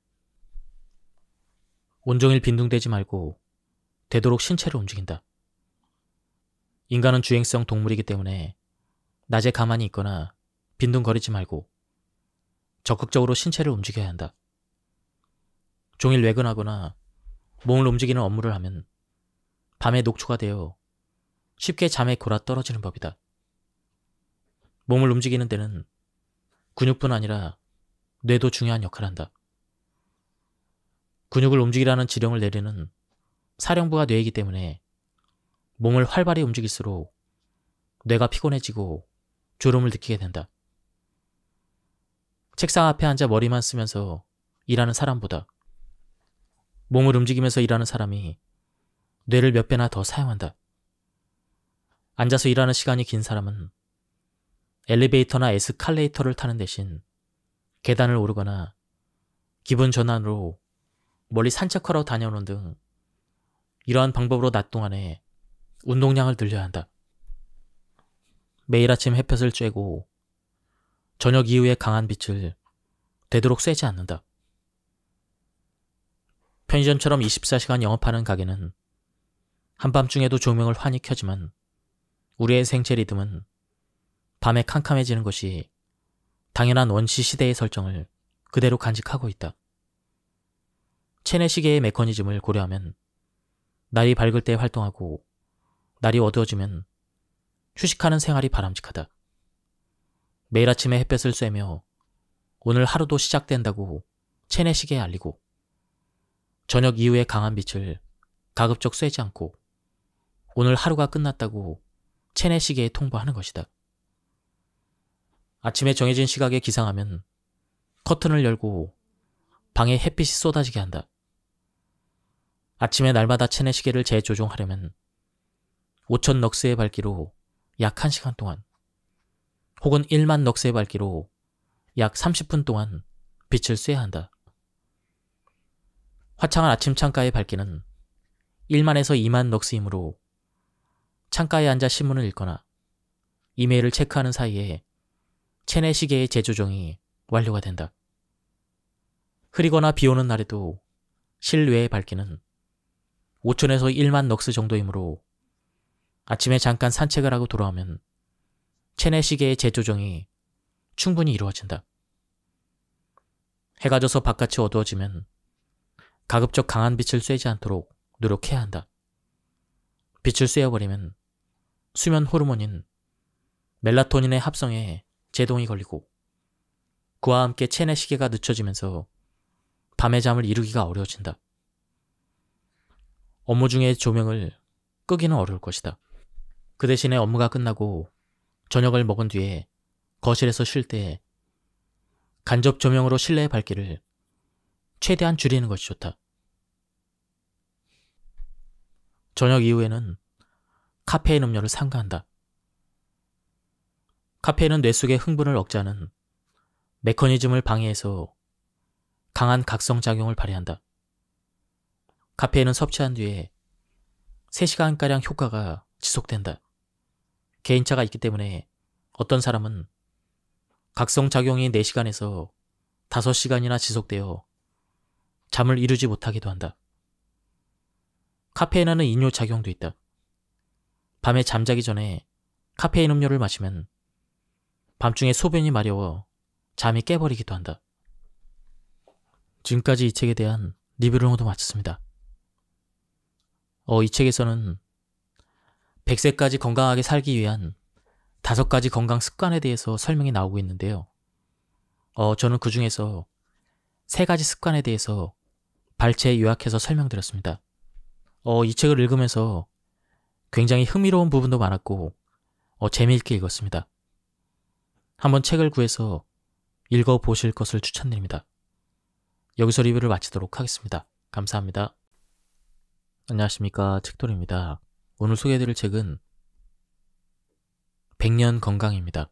온종일 빈둥대지 말고 되도록 신체를 움직인다. 인간은 주행성 동물이기 때문에 낮에 가만히 있거나 빈둥거리지 말고 적극적으로 신체를 움직여야 한다. 종일 외근하거나 몸을 움직이는 업무를 하면 밤에 녹초가 되어 쉽게 잠에 골아 떨어지는 법이다. 몸을 움직이는 데는 근육뿐 아니라 뇌도 중요한 역할을 한다. 근육을 움직이라는 지령을 내리는 사령부가 뇌이기 때문에 몸을 활발히 움직일수록 뇌가 피곤해지고 졸음을 느끼게 된다. 책상 앞에 앉아 머리만 쓰면서 일하는 사람보다 몸을 움직이면서 일하는 사람이 뇌를 몇 배나 더 사용한다. 앉아서 일하는 시간이 긴 사람은 엘리베이터나 에스칼레이터를 타는 대신 계단을 오르거나 기분 전환으로 멀리 산책하러 다녀오는 등 이러한 방법으로 낮 동안에 운동량을 늘려야 한다. 매일 아침 햇볕을 쬐고 저녁 이후에 강한 빛을 되도록 쐬지 않는다. 편의점처럼 24시간 영업하는 가게는 한밤중에도 조명을 환히 켜지만 우리의 생체 리듬은 밤에 캄캄해지는 것이 당연한 원시 시대의 설정을 그대로 간직하고 있다. 체내 시계의 메커니즘을 고려하면 날이 밝을 때 활동하고 날이 어두워지면 휴식하는 생활이 바람직하다. 매일 아침에 햇볕을 쐬며 오늘 하루도 시작된다고 체내시계에 알리고 저녁 이후에 강한 빛을 가급적 쐬지 않고 오늘 하루가 끝났다고 체내시계에 통보하는 것이다. 아침에 정해진 시각에 기상하면 커튼을 열고 방에 햇빛이 쏟아지게 한다. 아침에 날마다 체내시계를 재조종하려면 5천 넉스의 밝기로 약 1시간 동안 혹은 1만 넉스의 밝기로 약 30분 동안 빛을 쐬야 한다. 화창한 아침 창가의 밝기는 1만에서 2만 넉스이므로 창가에 앉아 신문을 읽거나 이메일을 체크하는 사이에 체내 시계의 재조정이 완료가 된다. 흐리거나 비 오는 날에도 실외의 밝기는 5천에서 1만 넉스 정도이므로 아침에 잠깐 산책을 하고 돌아오면 체내 시계의 재조정이 충분히 이루어진다. 해가 져서 바깥이 어두워지면 가급적 강한 빛을 쐬지 않도록 노력해야 한다. 빛을 쐬어버리면 수면 호르몬인 멜라토닌의 합성에 제동이 걸리고 그와 함께 체내 시계가 늦춰지면서 밤의 잠을 이루기가 어려워진다. 업무 중에 조명을 끄기는 어려울 것이다. 그 대신에 업무가 끝나고 저녁을 먹은 뒤에 거실에서 쉴 때 간접 조명으로 실내의 밝기를 최대한 줄이는 것이 좋다. 저녁 이후에는 카페인 음료를 삼가한다. 카페인은 뇌 속의 흥분을 억제하는 메커니즘을 방해해서 강한 각성작용을 발휘한다. 카페인은 섭취한 뒤에 3시간가량 효과가 지속된다. 개인차가 있기 때문에 어떤 사람은 각성작용이 4시간에서 5시간이나 지속되어 잠을 이루지 못하기도 한다. 카페인하는 이뇨 작용도 있다. 밤에 잠자기 전에 카페인 음료를 마시면 밤중에 소변이 마려워 잠이 깨버리기도 한다. 지금까지 이 책에 대한 리뷰를 모두 마쳤습니다. 어, 이 책에서는 100세까지 건강하게 살기 위한 다섯 가지 건강 습관에 대해서 설명이 나오고 있는데요. 어, 저는 그 중에서 세 가지 습관에 대해서 발췌 요약해서 설명드렸습니다. 어, 이 책을 읽으면서 굉장히 흥미로운 부분도 많았고, 어, 재미있게 읽었습니다. 한번 책을 구해서 읽어보실 것을 추천드립니다. 여기서 리뷰를 마치도록 하겠습니다. 감사합니다. 안녕하십니까. 책돌입니다. 오늘 소개해드릴 책은 1 0 0년 건강입니다.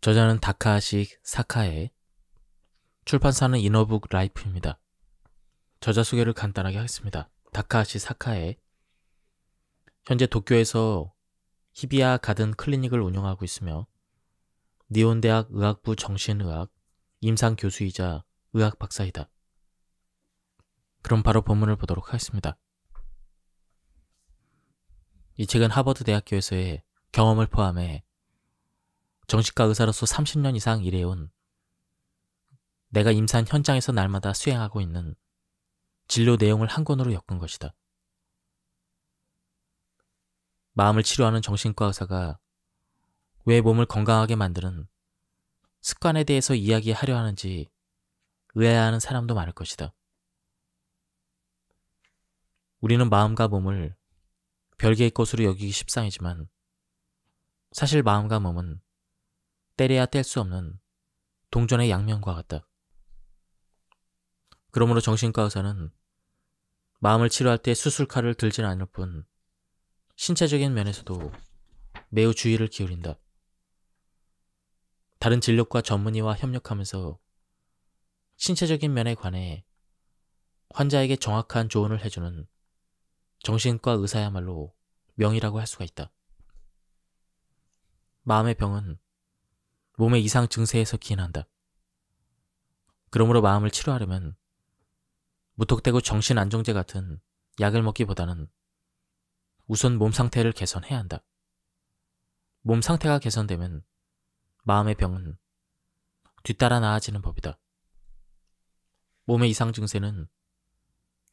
저자는 다카시 사카에 출판사는 이너북 라이프입니다. 저자 소개를 간단하게 하겠습니다. 다카시 사카에 현재 도쿄에서 히비아 가든 클리닉을 운영하고 있으며 니온대학 의학부 정신의학 임상 교수이자 의학 박사이다. 그럼 바로 본문을 보도록 하겠습니다. 이 책은 하버드 대학교에서의 경험을 포함해 정신과 의사로서 30년 이상 일해온 내가 임산 현장에서 날마다 수행하고 있는 진료 내용을 한 권으로 엮은 것이다. 마음을 치료하는 정신과 의사가 왜 몸을 건강하게 만드는 습관에 대해서 이야기하려 하는지 의아해하는 사람도 많을 것이다. 우리는 마음과 몸을 별개의 것으로 여기기 십상이지만 사실 마음과 몸은 때려야 뗄 수 없는 동전의 양면과 같다. 그러므로 정신과 의사는 마음을 치료할 때 수술칼을 들지는 않을 뿐 신체적인 면에서도 매우 주의를 기울인다. 다른 진료과 전문의와 협력하면서 신체적인 면에 관해 환자에게 정확한 조언을 해주는 정신과 의사야말로 명이라고 할 수가 있다. 마음의 병은 몸의 이상 증세에서 기인한다. 그러므로 마음을 치료하려면 무턱대고 정신 안정제 같은 약을 먹기보다는 우선 몸 상태를 개선해야 한다. 몸 상태가 개선되면 마음의 병은 뒤따라 나아지는 법이다. 몸의 이상 증세는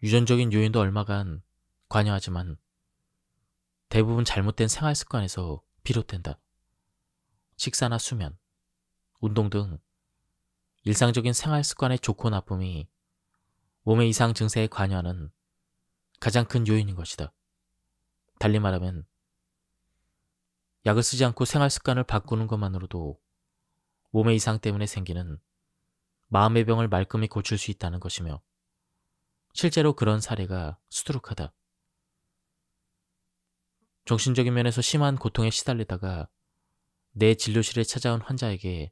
유전적인 요인도 얼마간 관여하지만 대부분 잘못된 생활 습관에서 비롯된다. 식사나 수면, 운동 등 일상적인 생활 습관의 좋고 나쁨이 몸의 이상 증세에 관여하는 가장 큰 요인인 것이다. 달리 말하면 약을 쓰지 않고 생활 습관을 바꾸는 것만으로도 몸의 이상 때문에 생기는 마음의 병을 말끔히 고칠 수 있다는 것이며 실제로 그런 사례가 수두룩하다. 정신적인 면에서 심한 고통에 시달리다가 내 진료실에 찾아온 환자에게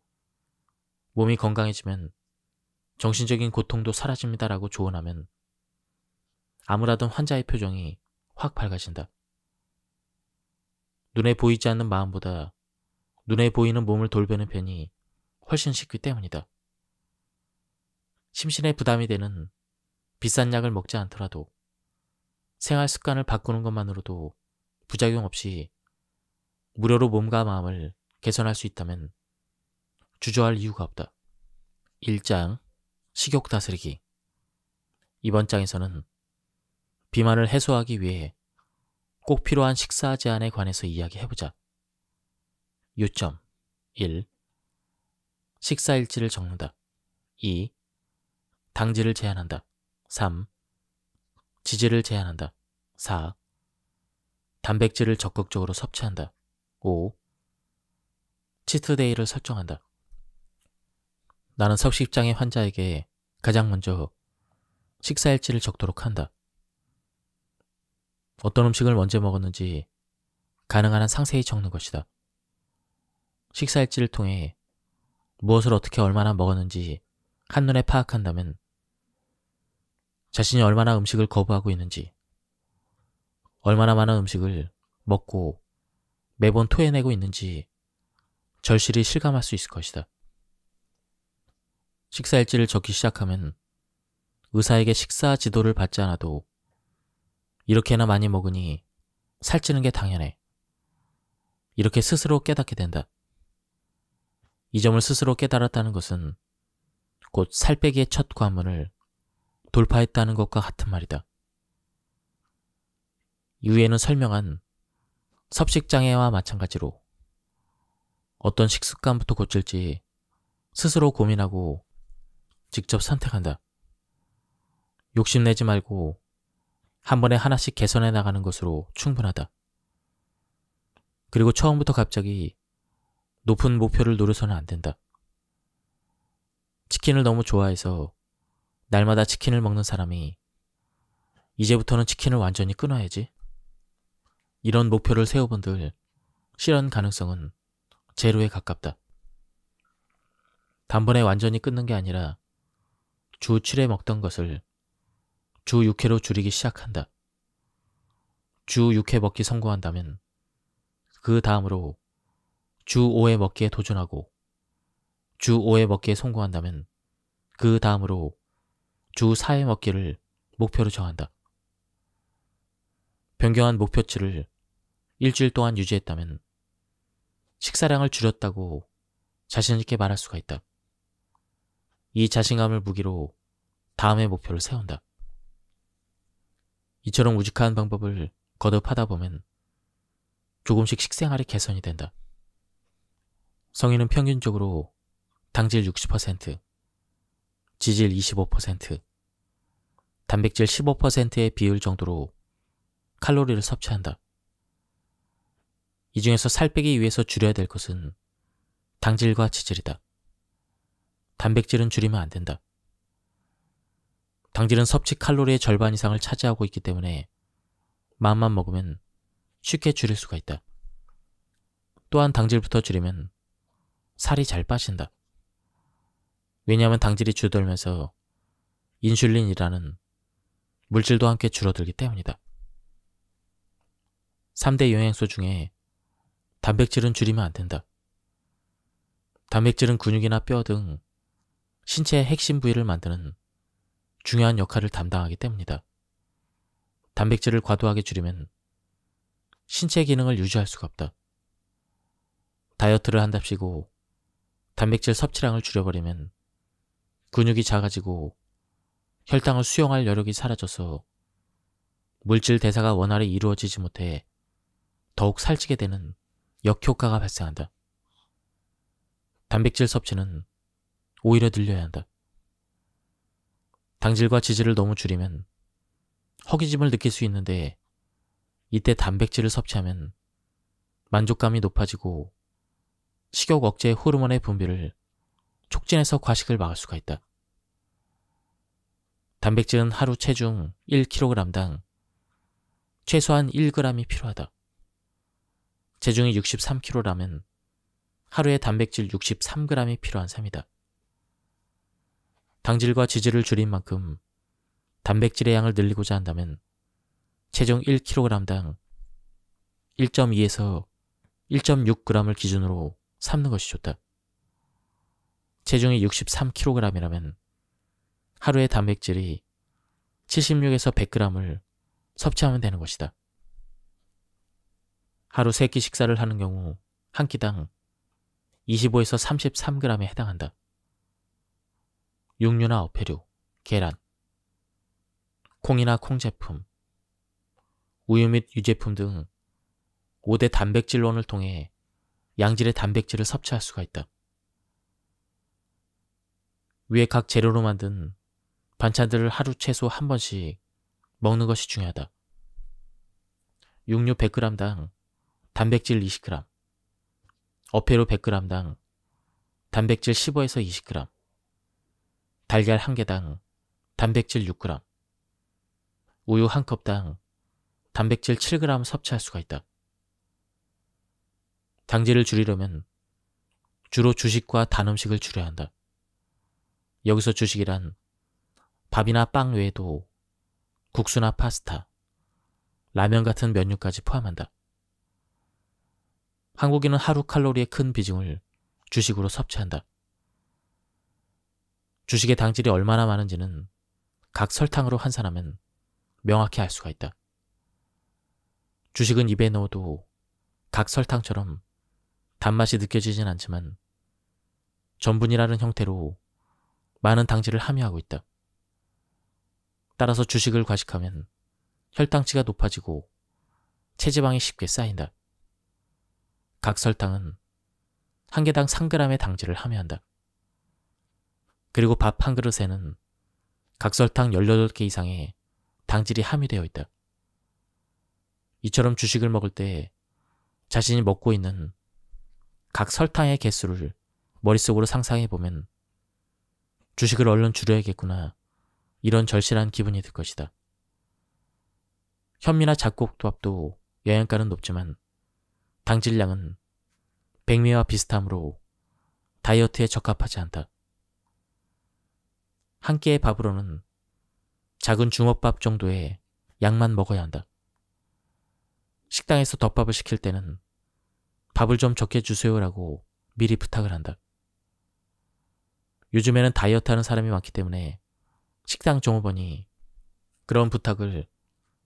몸이 건강해지면 정신적인 고통도 사라집니다라고 조언하면 아무라던 환자의 표정이 확 밝아진다. 눈에 보이지 않는 마음보다 눈에 보이는 몸을 돌변는 편이 훨씬 쉽기 때문이다. 심신에 부담이 되는 비싼 약을 먹지 않더라도 생활 습관을 바꾸는 것만으로도 부작용 없이 무료로 몸과 마음을 개선할 수 있다면 주저할 이유가 없다. 1장 식욕 다스리기 이번 장에서는 비만을 해소하기 위해 꼭 필요한 식사 제한에 관해서 이야기해보자. 요점 1. 식사일지를 적는다. 2. 당지를 제한한다. 3. 지지를 제한한다. 4. 단백질을 적극적으로 섭취한다. 5. 치트데이를 설정한다. 나는 섭식장애 환자에게 가장 먼저 식사 일지를 적도록 한다. 어떤 음식을 먼저 먹었는지 가능한 한 상세히 적는 것이다. 식사 일지를 통해 무엇을 어떻게 얼마나 먹었는지 한눈에 파악한다면 자신이 얼마나 음식을 거부하고 있는지 얼마나 많은 음식을 먹고 매번 토해내고 있는지 절실히 실감할 수 있을 것이다. 식사 일지를 적기 시작하면 의사에게 식사 지도를 받지 않아도 이렇게나 많이 먹으니 살찌는 게 당연해. 이렇게 스스로 깨닫게 된다. 이 점을 스스로 깨달았다는 것은 곧 살빼기의 첫 관문을 돌파했다는 것과 같은 말이다. 이후에는 설명한 섭식장애와 마찬가지로 어떤 식습관부터 고칠지 스스로 고민하고 직접 선택한다. 욕심내지 말고 한 번에 하나씩 개선해 나가는 것으로 충분하다. 그리고 처음부터 갑자기 높은 목표를 노려서는 안 된다. 치킨을 너무 좋아해서 날마다 치킨을 먹는 사람이 이제부터는 치킨을 완전히 끊어야지. 이런 목표를 세워본들 실현 가능성은 제로에 가깝다. 단번에 완전히 끊는 게 아니라 주 7회 먹던 것을 주 6회로 줄이기 시작한다. 주 6회 먹기 성공한다면 그 다음으로 주 5회 먹기에 도전하고 주 5회 먹기에 성공한다면 그 다음으로 주 4회 먹기를 목표로 정한다. 변경한 목표치를 일주일 동안 유지했다면 식사량을 줄였다고 자신있게 말할 수가 있다. 이 자신감을 무기로 다음의 목표를 세운다. 이처럼 우직한 방법을 거듭하다 보면 조금씩 식생활이 개선이 된다. 성인은 평균적으로 당질 60%, 지질 25%, 단백질 15%의 비율 정도로 칼로리를 섭취한다. 이 중에서 살 빼기 위해서 줄여야 될 것은 당질과 지질이다. 단백질은 줄이면 안 된다. 당질은 섭취 칼로리의 절반 이상을 차지하고 있기 때문에 마음만 먹으면 쉽게 줄일 수가 있다. 또한 당질부터 줄이면 살이 잘 빠진다. 왜냐하면 당질이 줄돌면서 인슐린이라는 물질도 함께 줄어들기 때문이다. 3대 영양소 중에 단백질은 줄이면 안 된다. 단백질은 근육이나 뼈 등 신체의 핵심 부위를 만드는 중요한 역할을 담당하기 때문이다. 단백질을 과도하게 줄이면 신체 기능을 유지할 수가 없다. 다이어트를 한답시고 단백질 섭취량을 줄여버리면 근육이 작아지고 혈당을 수용할 여력이 사라져서 물질 대사가 원활히 이루어지지 못해 더욱 살찌게 되는 역효과가 발생한다. 단백질 섭취는 오히려 늘려야 한다. 당질과 지질을 너무 줄이면 허기짐을 느낄 수 있는데 이때 단백질을 섭취하면 만족감이 높아지고 식욕 억제 호르몬의 분비를 촉진해서 과식을 막을 수가 있다. 단백질은 하루 체중 1kg당 최소한 1g이 필요하다. 체중이 63kg라면 하루에 단백질 63g이 필요한 셈이다. 당질과 지질을 줄인 만큼 단백질의 양을 늘리고자 한다면 체중 1kg당 1.2에서 1.6g을 기준으로 삼는 것이 좋다. 체중이 63kg이라면 하루에 단백질이 76에서 100g을 섭취하면 되는 것이다. 하루 3끼 식사를 하는 경우 한 끼당 25에서 33g에 해당한다. 육류나 어패류, 계란, 콩이나 콩 제품, 우유 및 유제품 등 5대 단백질론을 통해 양질의 단백질을 섭취할 수가 있다. 위에 각 재료로 만든 반찬들을 하루 최소 한 번씩 먹는 것이 중요하다. 육류 100g당 단백질 20g, 어패로 100g당 단백질 15에서 20g, 달걀 1개당 단백질 6g, 우유 1컵당 단백질 7g 섭취할 수가 있다. 당질을 줄이려면 주로 주식과 단 음식을 줄여야 한다. 여기서 주식이란 밥이나 빵 외에도 국수나 파스타, 라면 같은 면류까지 포함한다. 한국인은 하루 칼로리의 큰 비중을 주식으로 섭취한다. 주식의 당질이 얼마나 많은지는 각 설탕으로 환산하면 명확히 알 수가 있다. 주식은 입에 넣어도 각 설탕처럼 단맛이 느껴지진 않지만 전분이라는 형태로 많은 당질을 함유하고 있다. 따라서 주식을 과식하면 혈당치가 높아지고 체지방이 쉽게 쌓인다. 각 설탕은 한 개당 3g의 당질을 함유한다. 그리고 밥 한 그릇에는 각 설탕 18개 이상의 당질이 함유되어 있다. 이처럼 주식을 먹을 때 자신이 먹고 있는 각 설탕의 개수를 머릿속으로 상상해보면 주식을 얼른 줄여야겠구나 이런 절실한 기분이 들 것이다. 현미나 잡곡밥도 영양가는 높지만 당질량은 백미와 비슷하므로 다이어트에 적합하지 않다. 한 끼의 밥으로는 작은 주먹밥 정도의 약만 먹어야 한다. 식당에서 덮밥을 시킬 때는 밥을 좀 적게 주세요라고 미리 부탁을 한다. 요즘에는 다이어트 하는 사람이 많기 때문에 식당 종업원이 그런 부탁을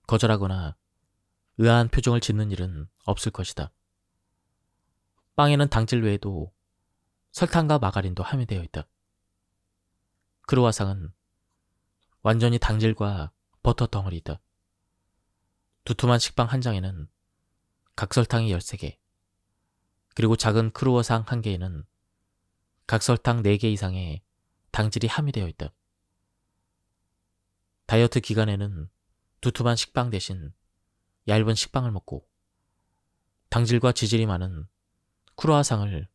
거절하거나 의아한 표정을 짓는 일은 없을 것이다. 빵에는 당질 외에도 설탕과 마가린도 함유되어 있다. 크루아상은 완전히 당질과 버터 덩어리다. 이 두툼한 식빵 한 장에는 각설탕이 13개, 그리고 작은 크루아상 한 개에는 각설탕 4개 이상의 당질이 함유되어 있다. 다이어트 기간에는 두툼한 식빵 대신 얇은 식빵을 먹고 당질과 지질이 많은 쿠로아상을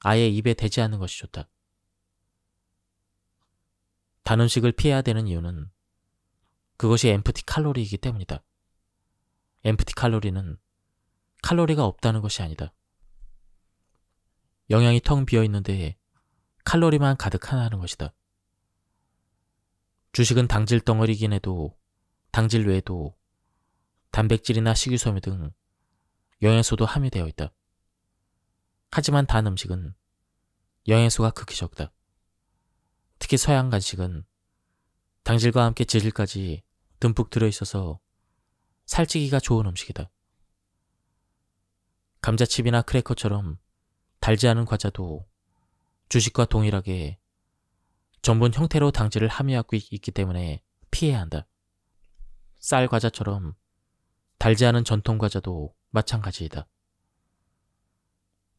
아예 입에 대지 않는 것이 좋다. 단 음식을 피해야 되는 이유는 그것이 엠프티 칼로리이기 때문이다. 엠프티 칼로리는 칼로리가 없다는 것이 아니다. 영양이 텅 비어 있는데 칼로리만 가득하다는 것이다. 주식은 당질 덩어리긴 이 해도 당질 외에도 단백질이나 식이섬유 등 영양소도 함유되어 있다. 하지만 단 음식은 영양소가 극히 적다. 특히 서양 간식은 당질과 함께 재질까지 듬뿍 들어있어서 살찌기가 좋은 음식이다. 감자칩이나 크래커처럼 달지 않은 과자도 주식과 동일하게 전분 형태로 당질을 함유하고 있기 때문에 피해야 한다. 쌀 과자처럼 달지 않은 전통 과자도 마찬가지이다.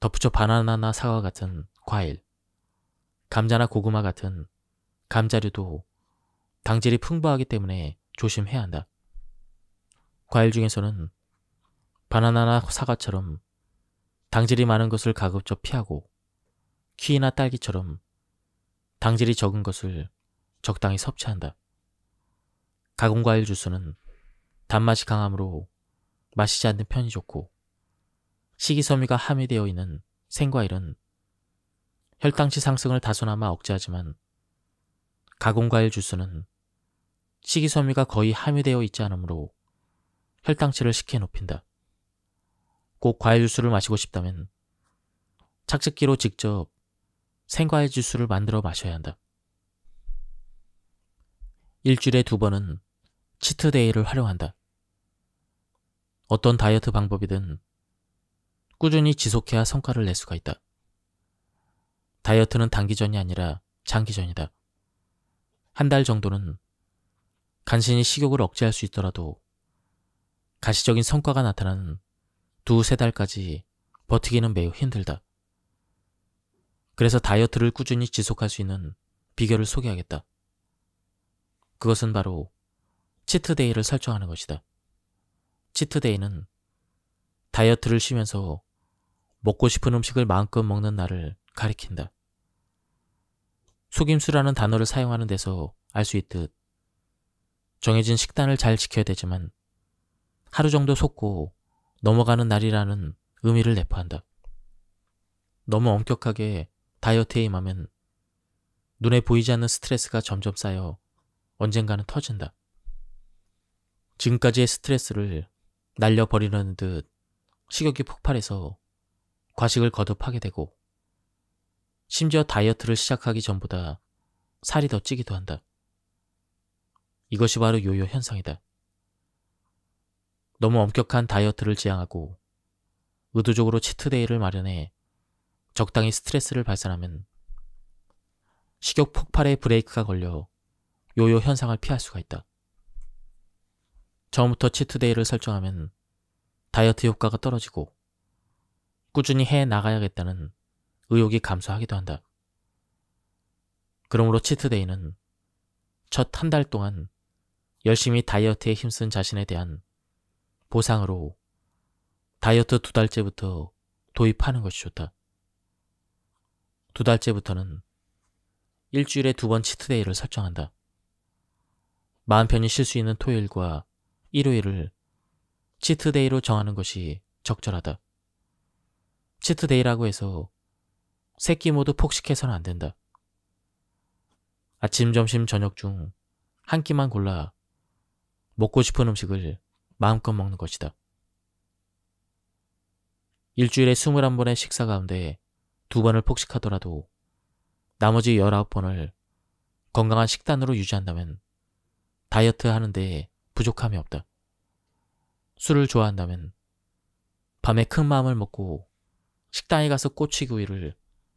덧붙여 바나나나 사과 같은 과일, 감자나 고구마 같은 감자류도 당질이 풍부하기 때문에 조심해야 한다. 과일 중에서는 바나나나 사과처럼 당질이 많은 것을 가급적 피하고 키나 이 딸기처럼 당질이 적은 것을 적당히 섭취한다. 가공과일 주스는 단맛이 강하므로 마시지 않는 편이 좋고 식이섬유가 함유되어 있는 생과일은 혈당치 상승을 다소나마 억제하지만 가공과일 주스는 식이섬유가 거의 함유되어 있지 않으므로 혈당치를 식혜 높인다. 꼭 과일 주스를 마시고 싶다면 착즙기로 직접 생과일 주스를 만들어 마셔야 한다. 일주일에 두 번은 치트데이를 활용한다. 어떤 다이어트 방법이든 꾸준히 지속해야 성과를 낼 수가 있다. 다이어트는 단기전이 아니라 장기전이다. 한 달 정도는 간신히 식욕을 억제할 수 있더라도 가시적인 성과가 나타나는 두세 달까지 버티기는 매우 힘들다. 그래서 다이어트를 꾸준히 지속할 수 있는 비결을 소개하겠다. 그것은 바로 치트데이를 설정하는 것이다. 치트데이는 다이어트를 쉬면서 먹고 싶은 음식을 마음껏 먹는 날을 가리킨다. 속임수라는 단어를 사용하는 데서 알 수 있듯 정해진 식단을 잘 지켜야 되지만 하루 정도 속고 넘어가는 날이라는 의미를 내포한다. 너무 엄격하게 다이어트에 임하면 눈에 보이지 않는 스트레스가 점점 쌓여 언젠가는 터진다. 지금까지의 스트레스를 날려버리는 듯 식욕이 폭발해서 과식을 거듭하게 되고 심지어 다이어트를 시작하기 전보다 살이 더 찌기도 한다. 이것이 바로 요요 현상이다. 너무 엄격한 다이어트를 지향하고 의도적으로 치트데이를 마련해 적당히 스트레스를 발산하면 식욕 폭발의 브레이크가 걸려 요요 현상을 피할 수가 있다. 처음부터 치트데이를 설정하면 다이어트 효과가 떨어지고 꾸준히 해 나가야겠다는 의욕이 감소하기도 한다. 그러므로 치트데이는 첫 한 달 동안 열심히 다이어트에 힘쓴 자신에 대한 보상으로 다이어트 두 달째부터 도입하는 것이 좋다. 두 달째부터는 일주일에 두 번 치트데이를 설정한다. 마음 편히 쉴 수 있는 토요일과 일요일을 치트데이로 정하는 것이 적절하다. 치트데이라고 해서 새끼 모두 폭식해서는 안 된다. 아침, 점심, 저녁 중 한 끼만 골라 먹고 싶은 음식을 마음껏 먹는 것이다. 일주일에 21번의 식사 가운데 두 번을 폭식하더라도 나머지 19번을 건강한 식단으로 유지한다면 다이어트 하는데 부족함이 없다. 술을 좋아한다면 밤에 큰 마음을 먹고 식당에 가서 꼬치구이를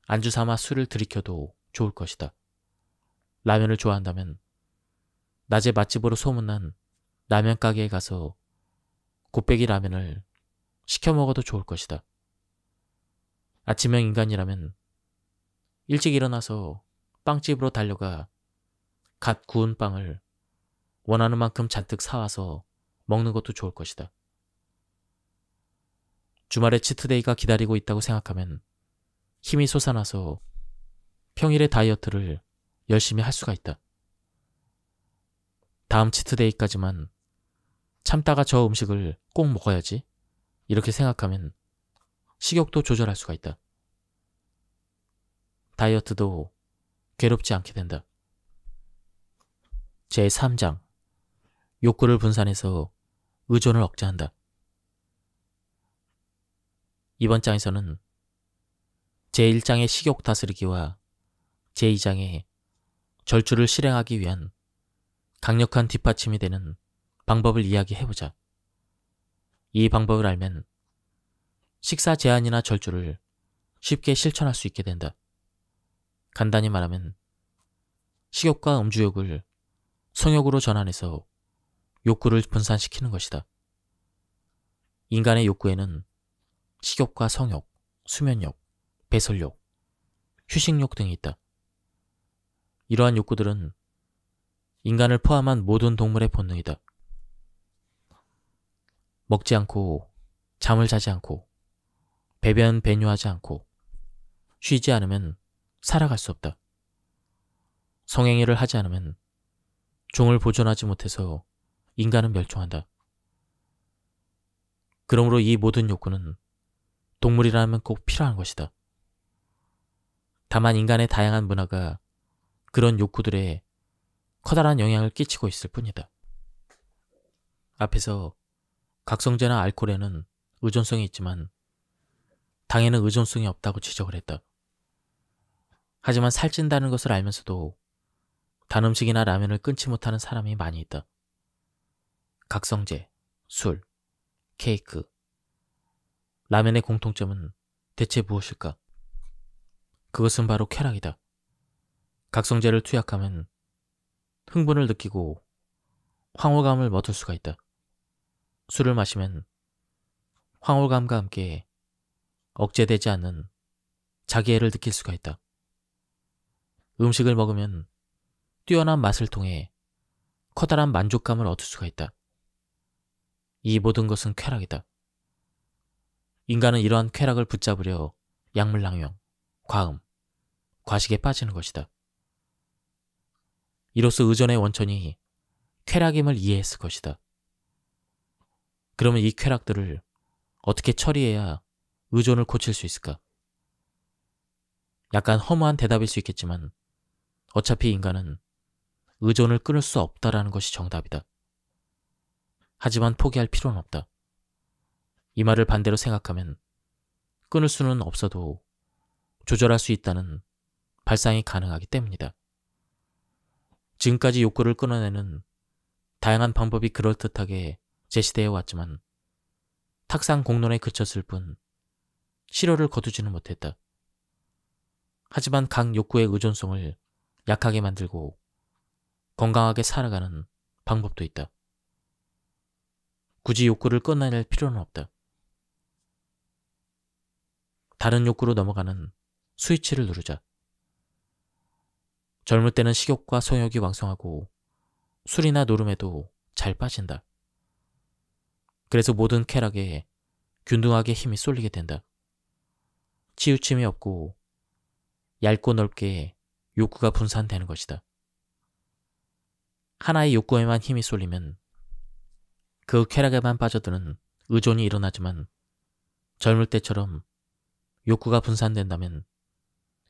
안주 삼아 술을 들이켜도 좋을 것이다. 라면을 좋아한다면 낮에 맛집으로 소문난 라면 가게에 가서 곱빼기 라면을 시켜 먹어도 좋을 것이다. 아침형 인간이라면 일찍 일어나서 빵집으로 달려가 갓 구운 빵을 원하는 만큼 잔뜩 사와서 먹는 것도 좋을 것이다. 주말에 치트데이가 기다리고 있다고 생각하면 힘이 솟아나서 평일의 다이어트를 열심히 할 수가 있다. 다음 치트데이까지만 참다가 저 음식을 꼭 먹어야지 이렇게 생각하면 식욕도 조절할 수가 있다. 다이어트도 괴롭지 않게 된다. 제3장 욕구를 분산해서 의존을 억제한다. 이번 장에서는 제1장의 식욕 다스리기와 제2장의 절주를 실행하기 위한 강력한 뒷받침이 되는 방법을 이야기해보자. 이 방법을 알면 식사 제한이나 절주를 쉽게 실천할 수 있게 된다. 간단히 말하면 식욕과 음주욕을 성욕으로 전환해서 욕구를 분산시키는 것이다. 인간의 욕구에는 식욕과 성욕, 수면욕, 배설욕, 휴식욕 등이 있다. 이러한 욕구들은 인간을 포함한 모든 동물의 본능이다. 먹지 않고 잠을 자지 않고 배변 배뇨하지 않고 쉬지 않으면 살아갈 수 없다. 성행위를 하지 않으면 종을 보존하지 못해서 인간은 멸종한다. 그러므로 이 모든 욕구는 동물이라면 꼭 필요한 것이다. 다만 인간의 다양한 문화가 그런 욕구들에 커다란 영향을 끼치고 있을 뿐이다. 앞에서 각성제나 알코올에는 의존성이 있지만 당에는 의존성이 없다고 지적을 했다. 하지만 살찐다는 것을 알면서도 단 음식이나 라면을 끊지 못하는 사람이 많이 있다. 각성제, 술, 케이크, 라면의 공통점은 대체 무엇일까? 그것은 바로 쾌락이다. 각성제를 투약하면 흥분을 느끼고 황홀감을 맡을 수가 있다. 술을 마시면 황홀감과 함께 억제되지 않는 자기애를 느낄 수가 있다. 음식을 먹으면 뛰어난 맛을 통해 커다란 만족감을 얻을 수가 있다. 이 모든 것은 쾌락이다. 인간은 이러한 쾌락을 붙잡으려 약물낭용, 과음, 과식에 빠지는 것이다. 이로써 의존의 원천이 쾌락임을 이해했을 것이다. 그러면 이 쾌락들을 어떻게 처리해야 의존을 고칠 수 있을까? 약간 허무한 대답일 수 있겠지만 어차피 인간은 의존을 끊을 수 없다라는 것이 정답이다. 하지만 포기할 필요는 없다. 이 말을 반대로 생각하면 끊을 수는 없어도 조절할 수 있다는 발상이 가능하기 때문이다. 지금까지 욕구를 끊어내는 다양한 방법이 그럴듯하게 제시되어 왔지만 탁상 공론에 그쳤을 뿐 실효를 거두지는 못했다. 하지만 각 욕구의 의존성을 약하게 만들고 건강하게 살아가는 방법도 있다. 굳이 욕구를 끊어낼 필요는 없다. 다른 욕구로 넘어가는 스위치를 누르자. 젊을 때는 식욕과 성욕이 왕성하고 술이나 노름에도 잘 빠진다. 그래서 모든 쾌락에 균등하게 힘이 쏠리게 된다. 치우침이 없고 얇고 넓게 욕구가 분산되는 것이다. 하나의 욕구에만 힘이 쏠리면 그 쾌락에만 빠져드는 의존이 일어나지만 젊을 때처럼 욕구가 분산된다면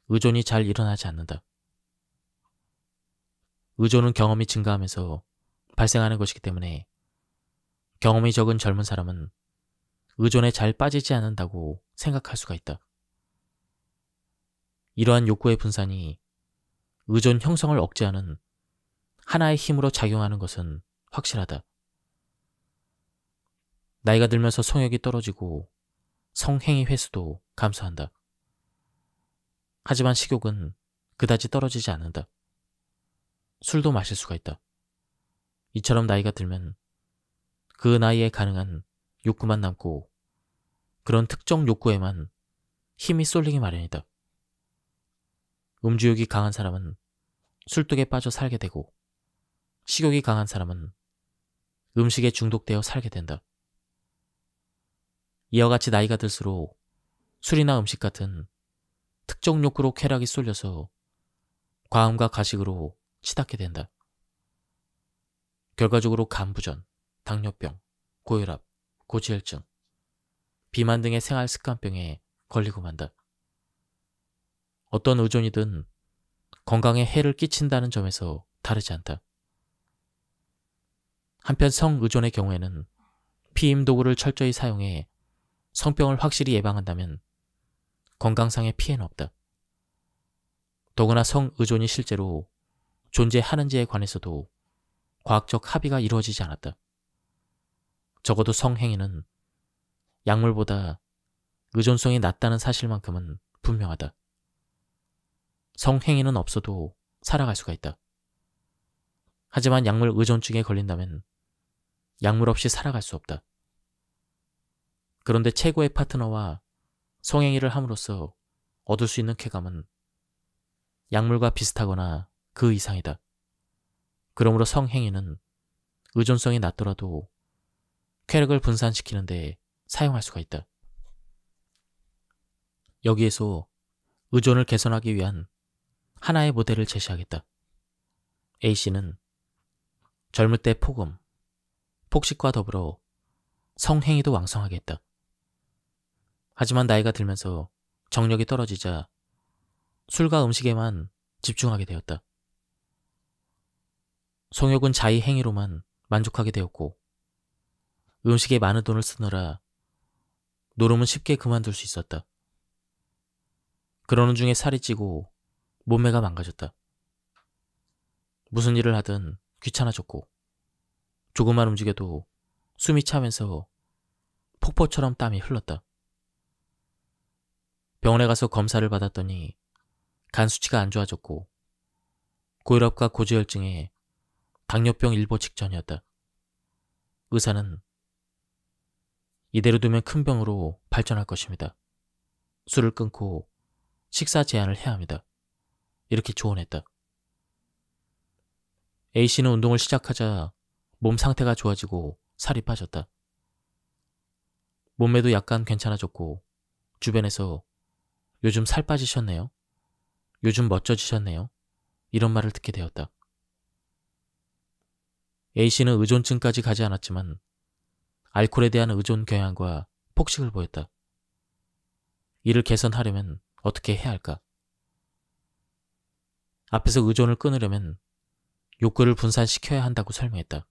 의존이 잘 일어나지 않는다. 의존은 경험이 증가하면서 발생하는 것이기 때문에 경험이 적은 젊은 사람은 의존에 잘 빠지지 않는다고 생각할 수가 있다. 이러한 욕구의 분산이 의존 형성을 억제하는 하나의 힘으로 작용하는 것은 확실하다. 나이가 들면서 성욕이 떨어지고 성행위 횟수도 감소한다. 하지만 식욕은 그다지 떨어지지 않는다. 술도 마실 수가 있다. 이처럼 나이가 들면 그 나이에 가능한 욕구만 남고 그런 특정 욕구에만 힘이 쏠리기 마련이다. 음주욕이 강한 사람은 술독에 빠져 살게 되고 식욕이 강한 사람은 음식에 중독되어 살게 된다. 이와 같이 나이가 들수록 술이나 음식 같은 특정 욕구로 쾌락이 쏠려서 과음과 가식으로 치닫게 된다. 결과적으로 간부전, 당뇨병, 고혈압, 고지혈증, 비만 등의 생활 습관병에 걸리고 만다. 어떤 의존이든 건강에 해를 끼친다는 점에서 다르지 않다. 한편 성의존의 경우에는 피임 도구를 철저히 사용해 성병을 확실히 예방한다면 건강상의 피해는 없다. 더구나 성의존이 실제로 존재하는지에 관해서도 과학적 합의가 이루어지지 않았다. 적어도 성행위는 약물보다 의존성이 낮다는 사실만큼은 분명하다. 성행위는 없어도 살아갈 수가 있다. 하지만 약물 의존증에 걸린다면 약물 없이 살아갈 수 없다. 그런데 최고의 파트너와 성행위를 함으로써 얻을 수 있는 쾌감은 약물과 비슷하거나 그 이상이다. 그러므로 성행위는 의존성이 낮더라도 쾌력을 분산시키는 데 사용할 수가 있다. 여기에서 의존을 개선하기 위한 하나의 모델을 제시하겠다. A씨는 젊을 때 폭음, 폭식과 더불어 성행위도 왕성하겠다 하지만 나이가 들면서 정력이 떨어지자 술과 음식에만 집중하게 되었다. 성욕은 자의 행위로만 만족하게 되었고 음식에 많은 돈을 쓰느라 노름은 쉽게 그만둘 수 있었다. 그러는 중에 살이 찌고 몸매가 망가졌다. 무슨 일을 하든 귀찮아졌고 조금만 움직여도 숨이 차면서 폭포처럼 땀이 흘렀다. 병원에 가서 검사를 받았더니 간 수치가 안 좋아졌고 고혈압과 고지혈증에 당뇨병 일보 직전이었다. 의사는 이대로 두면 큰 병으로 발전할 것입니다. 술을 끊고 식사 제한을 해야 합니다. 이렇게 조언했다. A씨는 운동을 시작하자 몸 상태가 좋아지고 살이 빠졌다. 몸매도 약간 괜찮아졌고 주변에서 요즘 살 빠지셨네요. 요즘 멋져지셨네요. 이런 말을 듣게 되었다. A씨는 의존증까지 가지 않았지만 알코올에 대한 의존 경향과 폭식을 보였다. 이를 개선하려면 어떻게 해야 할까? 앞에서 의존을 끊으려면 욕구를 분산시켜야 한다고 설명했다.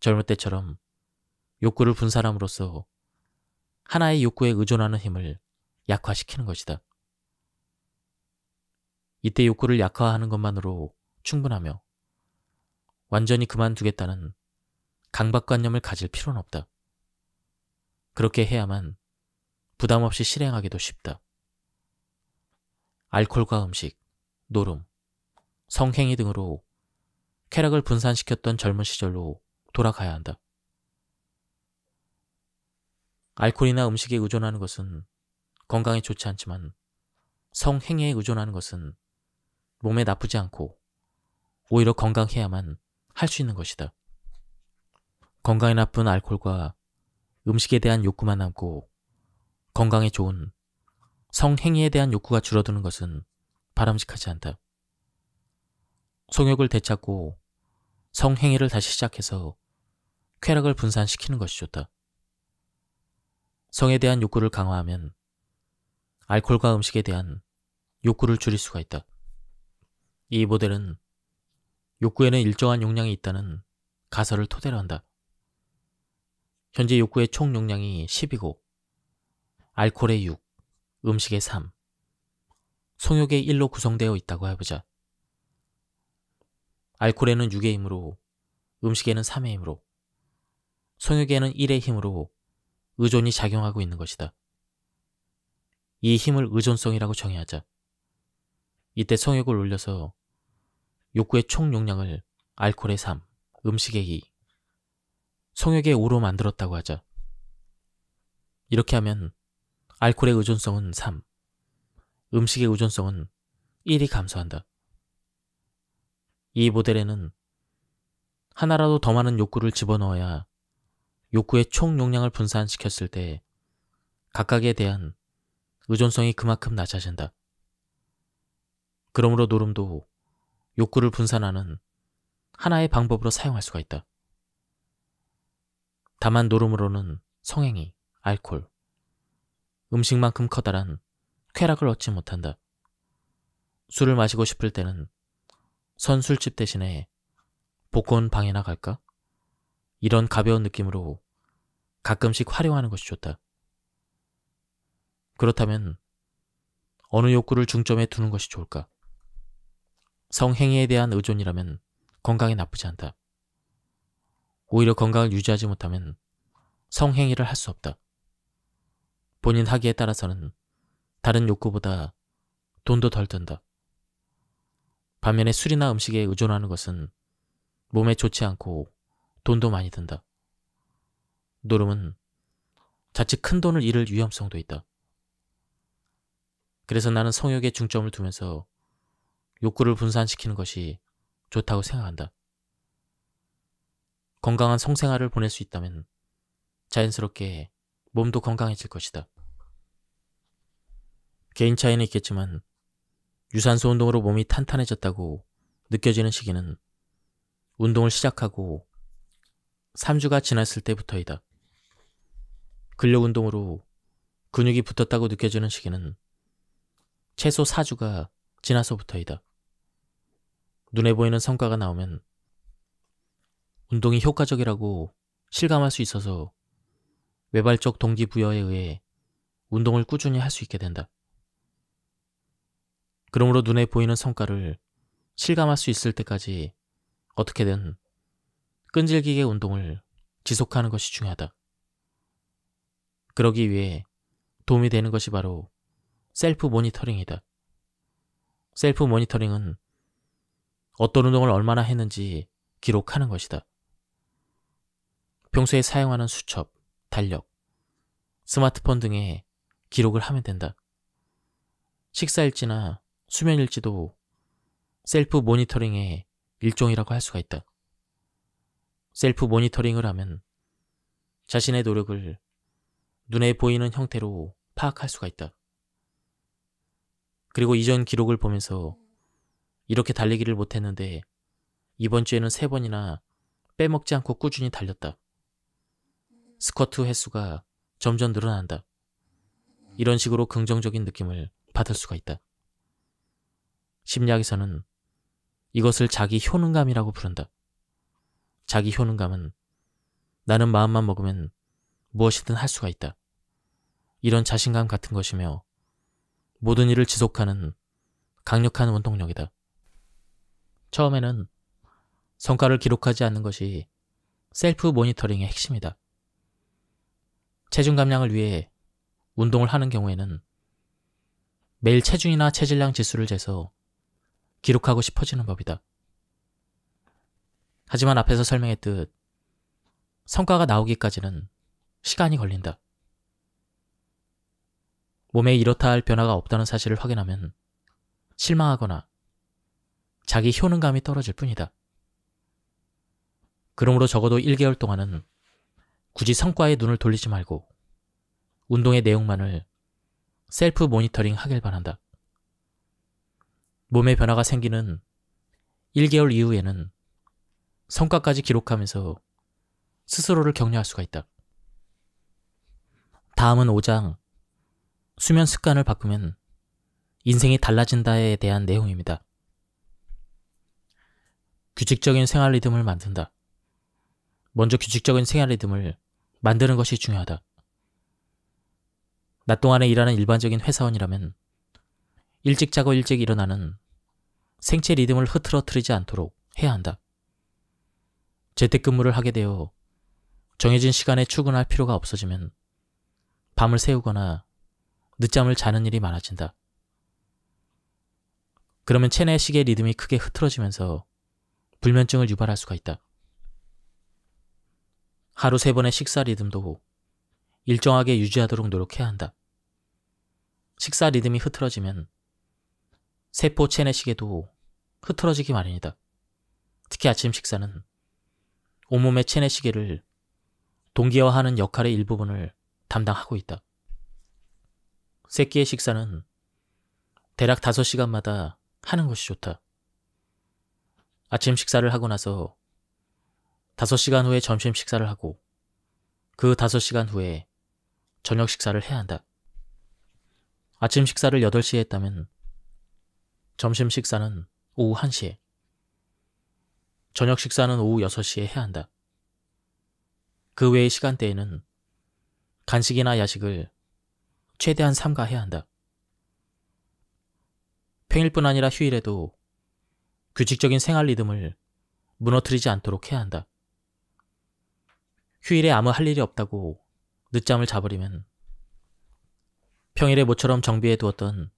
젊을 때처럼 욕구를 분산함으로써 하나의 욕구에 의존하는 힘을 약화시키는 것이다. 이때 욕구를 약화하는 것만으로 충분하며 완전히 그만두겠다는 강박관념을 가질 필요는 없다. 그렇게 해야만 부담 없이 실행하기도 쉽다. 알코올과 음식, 노름, 성행위 등으로 쾌락을 분산시켰던 젊은 시절로 돌아가야 한다. 알코올이나 음식에 의존하는 것은 건강에 좋지 않지만 성행위에 의존하는 것은 몸에 나쁘지 않고 오히려 건강해야만 할 수 있는 것이다. 건강에 나쁜 알코올과 음식에 대한 욕구만 남고 건강에 좋은 성행위에 대한 욕구가 줄어드는 것은 바람직하지 않다. 성욕을 되찾고 성행위를 다시 시작해서 쾌락을 분산시키는 것이 좋다. 성에 대한 욕구를 강화하면 알코올과 음식에 대한 욕구를 줄일 수가 있다. 이 모델은 욕구에는 일정한 용량이 있다는 가설을 토대로 한다. 현재 욕구의 총 용량이 10이고 알코올의 6, 음식의 3, 성욕의 1로 구성되어 있다고 해보자. 알코올에는 6의 힘으로, 음식에는 3의 힘으로, 성욕에는 1의 힘으로 의존이 작용하고 있는 것이다. 이 힘을 의존성이라고 정의하자. 이때 성욕을 올려서 욕구의 총 용량을 알코올의 3, 음식의 2, 성욕의 5로 만들었다고 하자. 이렇게 하면 알코올의 의존성은 3, 음식의 의존성은 1이 감소한다. 이 모델에는 하나라도 더 많은 욕구를 집어넣어야 욕구의 총 용량을 분산시켰을 때 각각에 대한 의존성이 그만큼 낮아진다. 그러므로 노름도 욕구를 분산하는 하나의 방법으로 사용할 수가 있다. 다만 노름으로는 성행위, 알콜, 음식만큼 커다란 쾌락을 얻지 못한다. 술을 마시고 싶을 때는 선 술집 대신에 복권 방에나 갈까? 이런 가벼운 느낌으로 가끔씩 활용하는 것이 좋다. 그렇다면 어느 욕구를 중점에 두는 것이 좋을까? 성행위에 대한 의존이라면 건강에 나쁘지 않다. 오히려 건강을 유지하지 못하면 성행위를 할 수 없다. 본인 하기에 따라서는 다른 욕구보다 돈도 덜 든다. 반면에 술이나 음식에 의존하는 것은 몸에 좋지 않고 돈도 많이 든다. 노름은 자칫 큰 돈을 잃을 위험성도 있다. 그래서 나는 성욕에 중점을 두면서 욕구를 분산시키는 것이 좋다고 생각한다. 건강한 성생활을 보낼 수 있다면 자연스럽게 몸도 건강해질 것이다. 개인 차이는 있겠지만 유산소 운동으로 몸이 탄탄해졌다고 느껴지는 시기는 운동을 시작하고 3주가 지났을 때부터이다. 근력 운동으로 근육이 붙었다고 느껴지는 시기는 최소 4주가 지나서부터이다. 눈에 보이는 성과가 나오면 운동이 효과적이라고 실감할 수 있어서 외발적 동기부여에 의해 운동을 꾸준히 할 수 있게 된다. 그러므로 눈에 보이는 성과를 실감할 수 있을 때까지 어떻게든 끈질기게 운동을 지속하는 것이 중요하다. 그러기 위해 도움이 되는 것이 바로 셀프 모니터링이다. 셀프 모니터링은 어떤 운동을 얼마나 했는지 기록하는 것이다. 평소에 사용하는 수첩, 달력, 스마트폰 등에 기록을 하면 된다. 식사일지나 수면일지도 셀프 모니터링의 일종이라고 할 수가 있다. 셀프 모니터링을 하면 자신의 노력을 눈에 보이는 형태로 파악할 수가 있다. 그리고 이전 기록을 보면서 이렇게 달리기를 못했는데 이번 주에는 세 번이나 빼먹지 않고 꾸준히 달렸다. 스쿼트 횟수가 점점 늘어난다. 이런 식으로 긍정적인 느낌을 받을 수가 있다. 심리학에서는 이것을 자기 효능감이라고 부른다. 자기 효능감은 나는 마음만 먹으면 무엇이든 할 수가 있다. 이런 자신감 같은 것이며 모든 일을 지속하는 강력한 원동력이다. 처음에는 성과를 기록하지 않는 것이 셀프 모니터링의 핵심이다. 체중 감량을 위해 운동을 하는 경우에는 매일 체중이나 체질량 지수를 재서 기록하고 싶어지는 법이다. 하지만 앞에서 설명했듯 성과가 나오기까지는 시간이 걸린다. 몸에 이렇다 할 변화가 없다는 사실을 확인하면 실망하거나 자기 효능감이 떨어질 뿐이다. 그러므로 적어도 1개월 동안은 굳이 성과에 눈을 돌리지 말고 운동의 내용만을 셀프 모니터링 하길 바란다. 몸에 변화가 생기는 1개월 이후에는 성과까지 기록하면서 스스로를 격려할 수가 있다. 다음은 5장 수면 습관을 바꾸면 인생이 달라진다에 대한 내용입니다. 규칙적인 생활 리듬을 만든다. 먼저 규칙적인 생활 리듬을 만드는 것이 중요하다. 낮 동안에 일하는 일반적인 회사원이라면 일찍 자고 일찍 일어나는 생체 리듬을 흐트러뜨리지 않도록 해야 한다. 재택근무를 하게 되어 정해진 시간에 출근할 필요가 없어지면 밤을 새우거나 늦잠을 자는 일이 많아진다. 그러면 체내 시계 리듬이 크게 흐트러지면서 불면증을 유발할 수가 있다. 하루 세 번의 식사 리듬도 일정하게 유지하도록 노력해야 한다. 식사 리듬이 흐트러지면 세포 체내시계도 흐트러지기 마련이다. 특히 아침 식사는 온몸의 체내시계를 동기화하는 역할의 일부분을 담당하고 있다. 새끼의 식사는 대략 5시간마다 하는 것이 좋다. 아침 식사를 하고 나서 5시간 후에 점심 식사를 하고 그 5시간 후에 저녁 식사를 해야 한다. 아침 식사를 8시에 했다면 점심 식사는 오후 1시에 저녁 식사는 오후 6시에 해야 한다. 그 외의 시간대에는 간식이나 야식을 최대한 삼가해야 한다. 평일뿐 아니라 휴일에도 규칙적인 생활 리듬을 무너뜨리지 않도록 해야 한다. 휴일에 아무 할 일이 없다고 늦잠을 자버리면 평일에 모처럼 정비해 두었던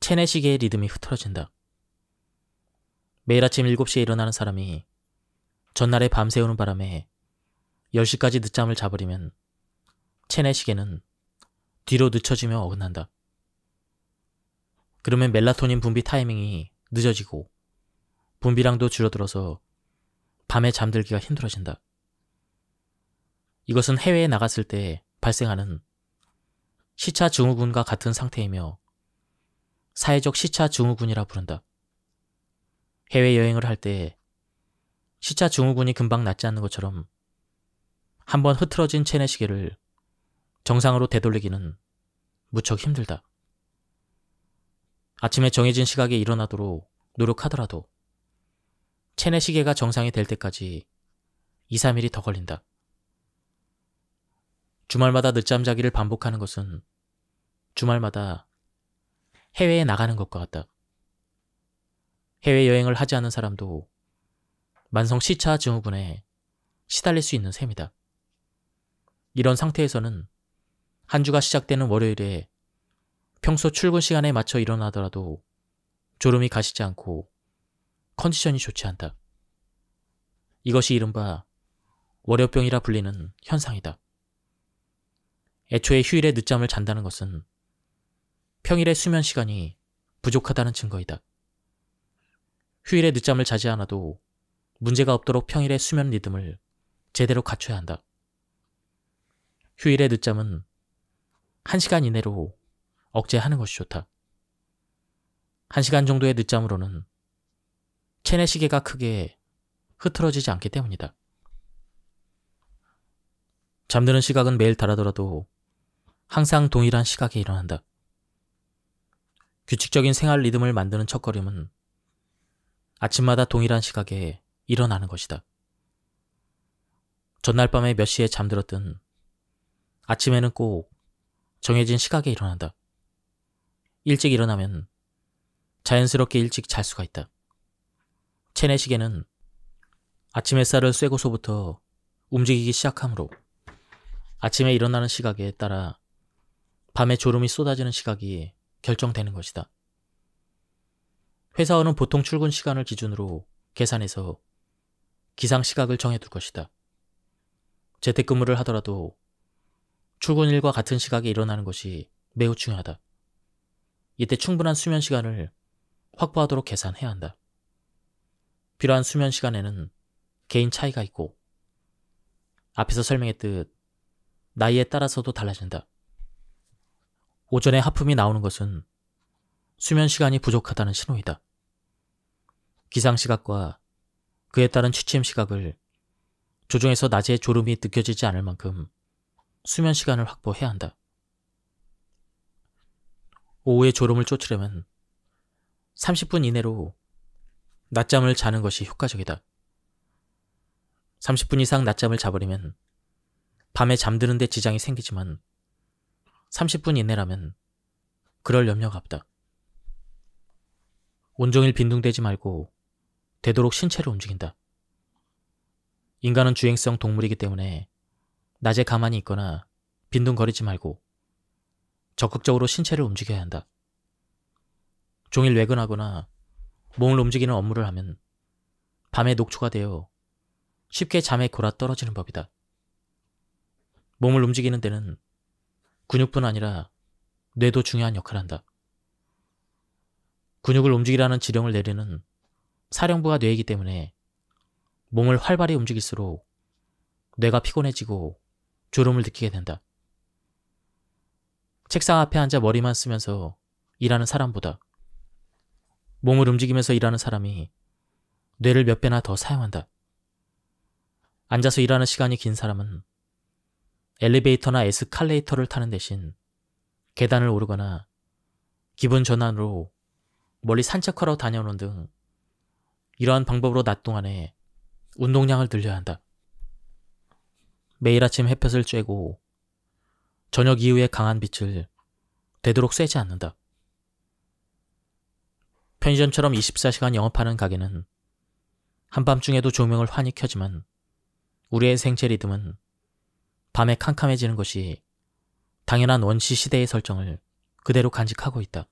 체내 시계의 리듬이 흐트러진다. 매일 아침 7시에 일어나는 사람이 전날에 밤새우는 바람에 10시까지 늦잠을 자버리면 체내 시계는 뒤로 늦춰지면 어긋난다. 그러면 멜라토닌 분비 타이밍이 늦어지고 분비량도 줄어들어서 밤에 잠들기가 힘들어진다. 이것은 해외에 나갔을 때 발생하는 시차 증후군과 같은 상태이며 사회적 시차 증후군이라 부른다. 해외여행을 할 때 시차 증후군이 금방 낫지 않는 것처럼 한번 흐트러진 체내 시계를 정상으로 되돌리기는 무척 힘들다. 아침에 정해진 시각에 일어나도록 노력하더라도 체내 시계가 정상이 될 때까지 2, 3일이 더 걸린다. 주말마다 늦잠 자기를 반복하는 것은 주말마다 해외에 나가는 것과 같다. 해외여행을 하지 않은 사람도 만성 시차 증후군에 시달릴 수 있는 셈이다. 이런 상태에서는 한 주가 시작되는 월요일에 평소 출근 시간에 맞춰 일어나더라도 졸음이 가시지 않고 컨디션이 좋지 않다. 이것이 이른바 월요병이라 불리는 현상이다. 애초에 휴일에 늦잠을 잔다는 것은 평일의 수면 시간이 부족하다는 증거이다. 휴일에 늦잠을 자지 않아도 문제가 없도록 평일의 수면 리듬을 제대로 갖춰야 한다. 휴일의 늦잠은 1시간 이내로 억제하는 것이 좋다. 1시간 정도의 늦잠으로는 체내 시계가 크게 흐트러지지 않기 때문이다. 잠드는 시각은 매일 다르더라도 항상 동일한 시각에 일어난다. 규칙적인 생활 리듬을 만드는 첫걸음은 아침마다 동일한 시각에 일어나는 것이다. 전날 밤에 몇 시에 잠들었든 아침에는 꼭 정해진 시각에 일어난다. 일찍 일어나면 자연스럽게 일찍 잘 수가 있다. 체내 시계는 아침 햇살을 쐬고서부터 움직이기 시작하므로 아침에 일어나는 시각에 따라 밤에 졸음이 쏟아지는 시각이 결정되는 것이다. 회사원은 보통 출근 시간을 기준으로 계산해서 기상 시각을 정해둘 것이다. 재택근무를 하더라도 출근일과 같은 시각에 일어나는 것이 매우 중요하다. 이때 충분한 수면 시간을 확보하도록 계산해야 한다. 필요한 수면 시간에는 개인 차이가 있고 앞에서 설명했듯 나이에 따라서도 달라진다. 오전에 하품이 나오는 것은 수면 시간이 부족하다는 신호이다. 기상 시각과 그에 따른 취침 시각을 조정해서 낮에 졸음이 느껴지지 않을 만큼 수면 시간을 확보해야 한다. 오후에 졸음을 쫓으려면 30분 이내로 낮잠을 자는 것이 효과적이다. 30분 이상 낮잠을 자버리면 밤에 잠드는데 지장이 생기지만 30분 이내라면 그럴 염려가 없다. 온종일 빈둥대지 말고 되도록 신체를 움직인다. 인간은 주행성 동물이기 때문에 낮에 가만히 있거나 빈둥거리지 말고 적극적으로 신체를 움직여야 한다. 종일 외근하거나 몸을 움직이는 업무를 하면 밤에 녹초가 되어 쉽게 잠에 골아 떨어지는 법이다. 몸을 움직이는 데는 근육뿐 아니라 뇌도 중요한 역할을 한다. 근육을 움직이라는 지령을 내리는 사령부가 뇌이기 때문에 몸을 활발히 움직일수록 뇌가 피곤해지고 졸음을 느끼게 된다. 책상 앞에 앉아 머리만 쓰면서 일하는 사람보다 몸을 움직이면서 일하는 사람이 뇌를 몇 배나 더 사용한다. 앉아서 일하는 시간이 긴 사람은 엘리베이터나 에스칼레이터를 타는 대신 계단을 오르거나 기분 전환으로 멀리 산책하러 다녀오는 등 이러한 방법으로 낮 동안에 운동량을 늘려야 한다. 매일 아침 햇볕을 쬐고 저녁 이후의 강한 빛을 되도록 쐬지 않는다. 편의점처럼 24시간 영업하는 가게는 한밤중에도 조명을 환히 켜지만 우리의 생체 리듬은 밤에 캄캄해지는 것이 당연한 원시 시대의 설정을 그대로 간직하고 있다.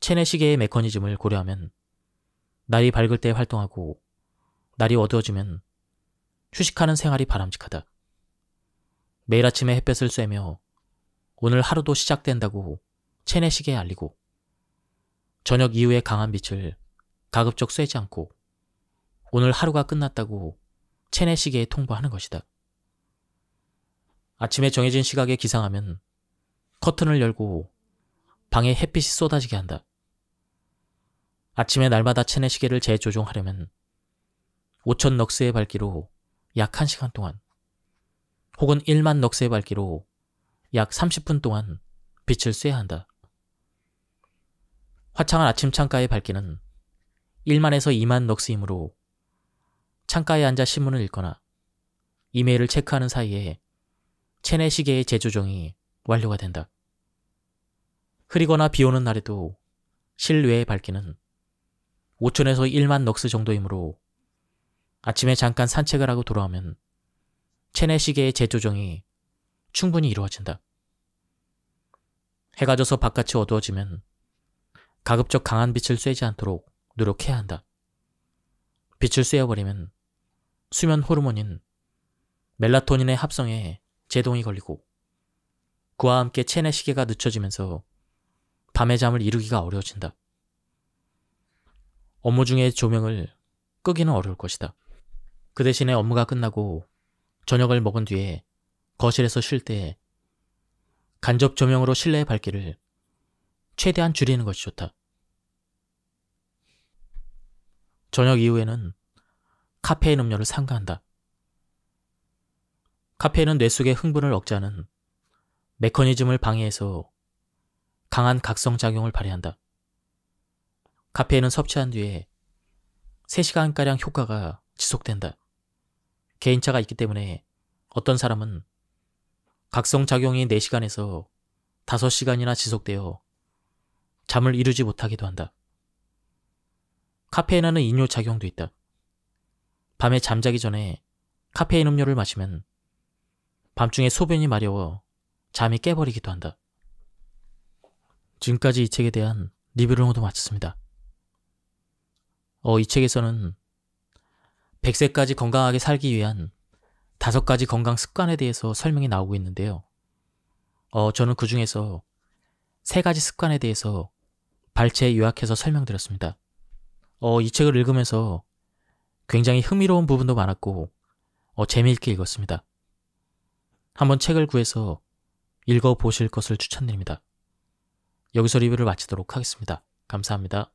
체내 시계의 메커니즘을 고려하면 날이 밝을 때 활동하고 날이 어두워지면 휴식하는 생활이 바람직하다. 매일 아침에 햇볕을 쐬며 오늘 하루도 시작된다고 체내시계에 알리고 저녁 이후에 강한 빛을 가급적 쐬지 않고 오늘 하루가 끝났다고 체내시계에 통보하는 것이다. 아침에 정해진 시각에 기상하면 커튼을 열고 방에 햇빛이 쏟아지게 한다. 아침에 날마다 체내시계를 재조종하려면 5천 넉스의 밝기로 약 1시간 동안 혹은 1만 넉스의 밝기로 약 30분 동안 빛을 쐬야 한다. 화창한 아침 창가의 밝기는 1만에서 2만 넉스이므로 창가에 앉아 신문을 읽거나 이메일을 체크하는 사이에 체내 시계의 재조정이 완료가 된다. 흐리거나 비 오는 날에도 실외의 밝기는 5천에서 1만 넉스 정도이므로 아침에 잠깐 산책을 하고 돌아오면 체내 시계의 재조정이 충분히 이루어진다. 해가 져서 바깥이 어두워지면 가급적 강한 빛을 쐬지 않도록 노력해야 한다. 빛을 쐬어버리면 수면 호르몬인 멜라토닌의 합성에 제동이 걸리고 그와 함께 체내 시계가 늦춰지면서 밤의 잠을 이루기가 어려워진다. 업무 중에 조명을 끄기는 어려울 것이다. 그 대신에 업무가 끝나고 저녁을 먹은 뒤에 거실에서 쉴 때 간접 조명으로 실내의 밝기를 최대한 줄이는 것이 좋다. 저녁 이후에는 카페인 음료를 삼가한다. 카페인은 뇌 속의 흥분을 억제하는 메커니즘을 방해해서 강한 각성작용을 발휘한다. 카페인은 섭취한 뒤에 3시간가량 효과가 지속된다. 개인차가 있기 때문에 어떤 사람은 각성작용이 4시간에서 5시간이나 지속되어 잠을 이루지 못하기도 한다. 카페인하는 이뇨 작용도 있다. 밤에 잠자기 전에 카페인 음료를 마시면 밤중에 소변이 마려워 잠이 깨버리기도 한다. 지금까지 이 책에 대한 리뷰를 모두 마쳤습니다. 어, 이 책에서는 100세까지 건강하게 살기 위한 다섯 가지 건강 습관에 대해서 설명이 나오고 있는데요. 어, 저는 그 중에서 세 가지 습관에 대해서 발췌 요약해서 설명드렸습니다. 어, 이 책을 읽으면서 굉장히 흥미로운 부분도 많았고, 어, 재미있게 읽었습니다. 한번 책을 구해서 읽어보실 것을 추천드립니다. 여기서 리뷰를 마치도록 하겠습니다. 감사합니다.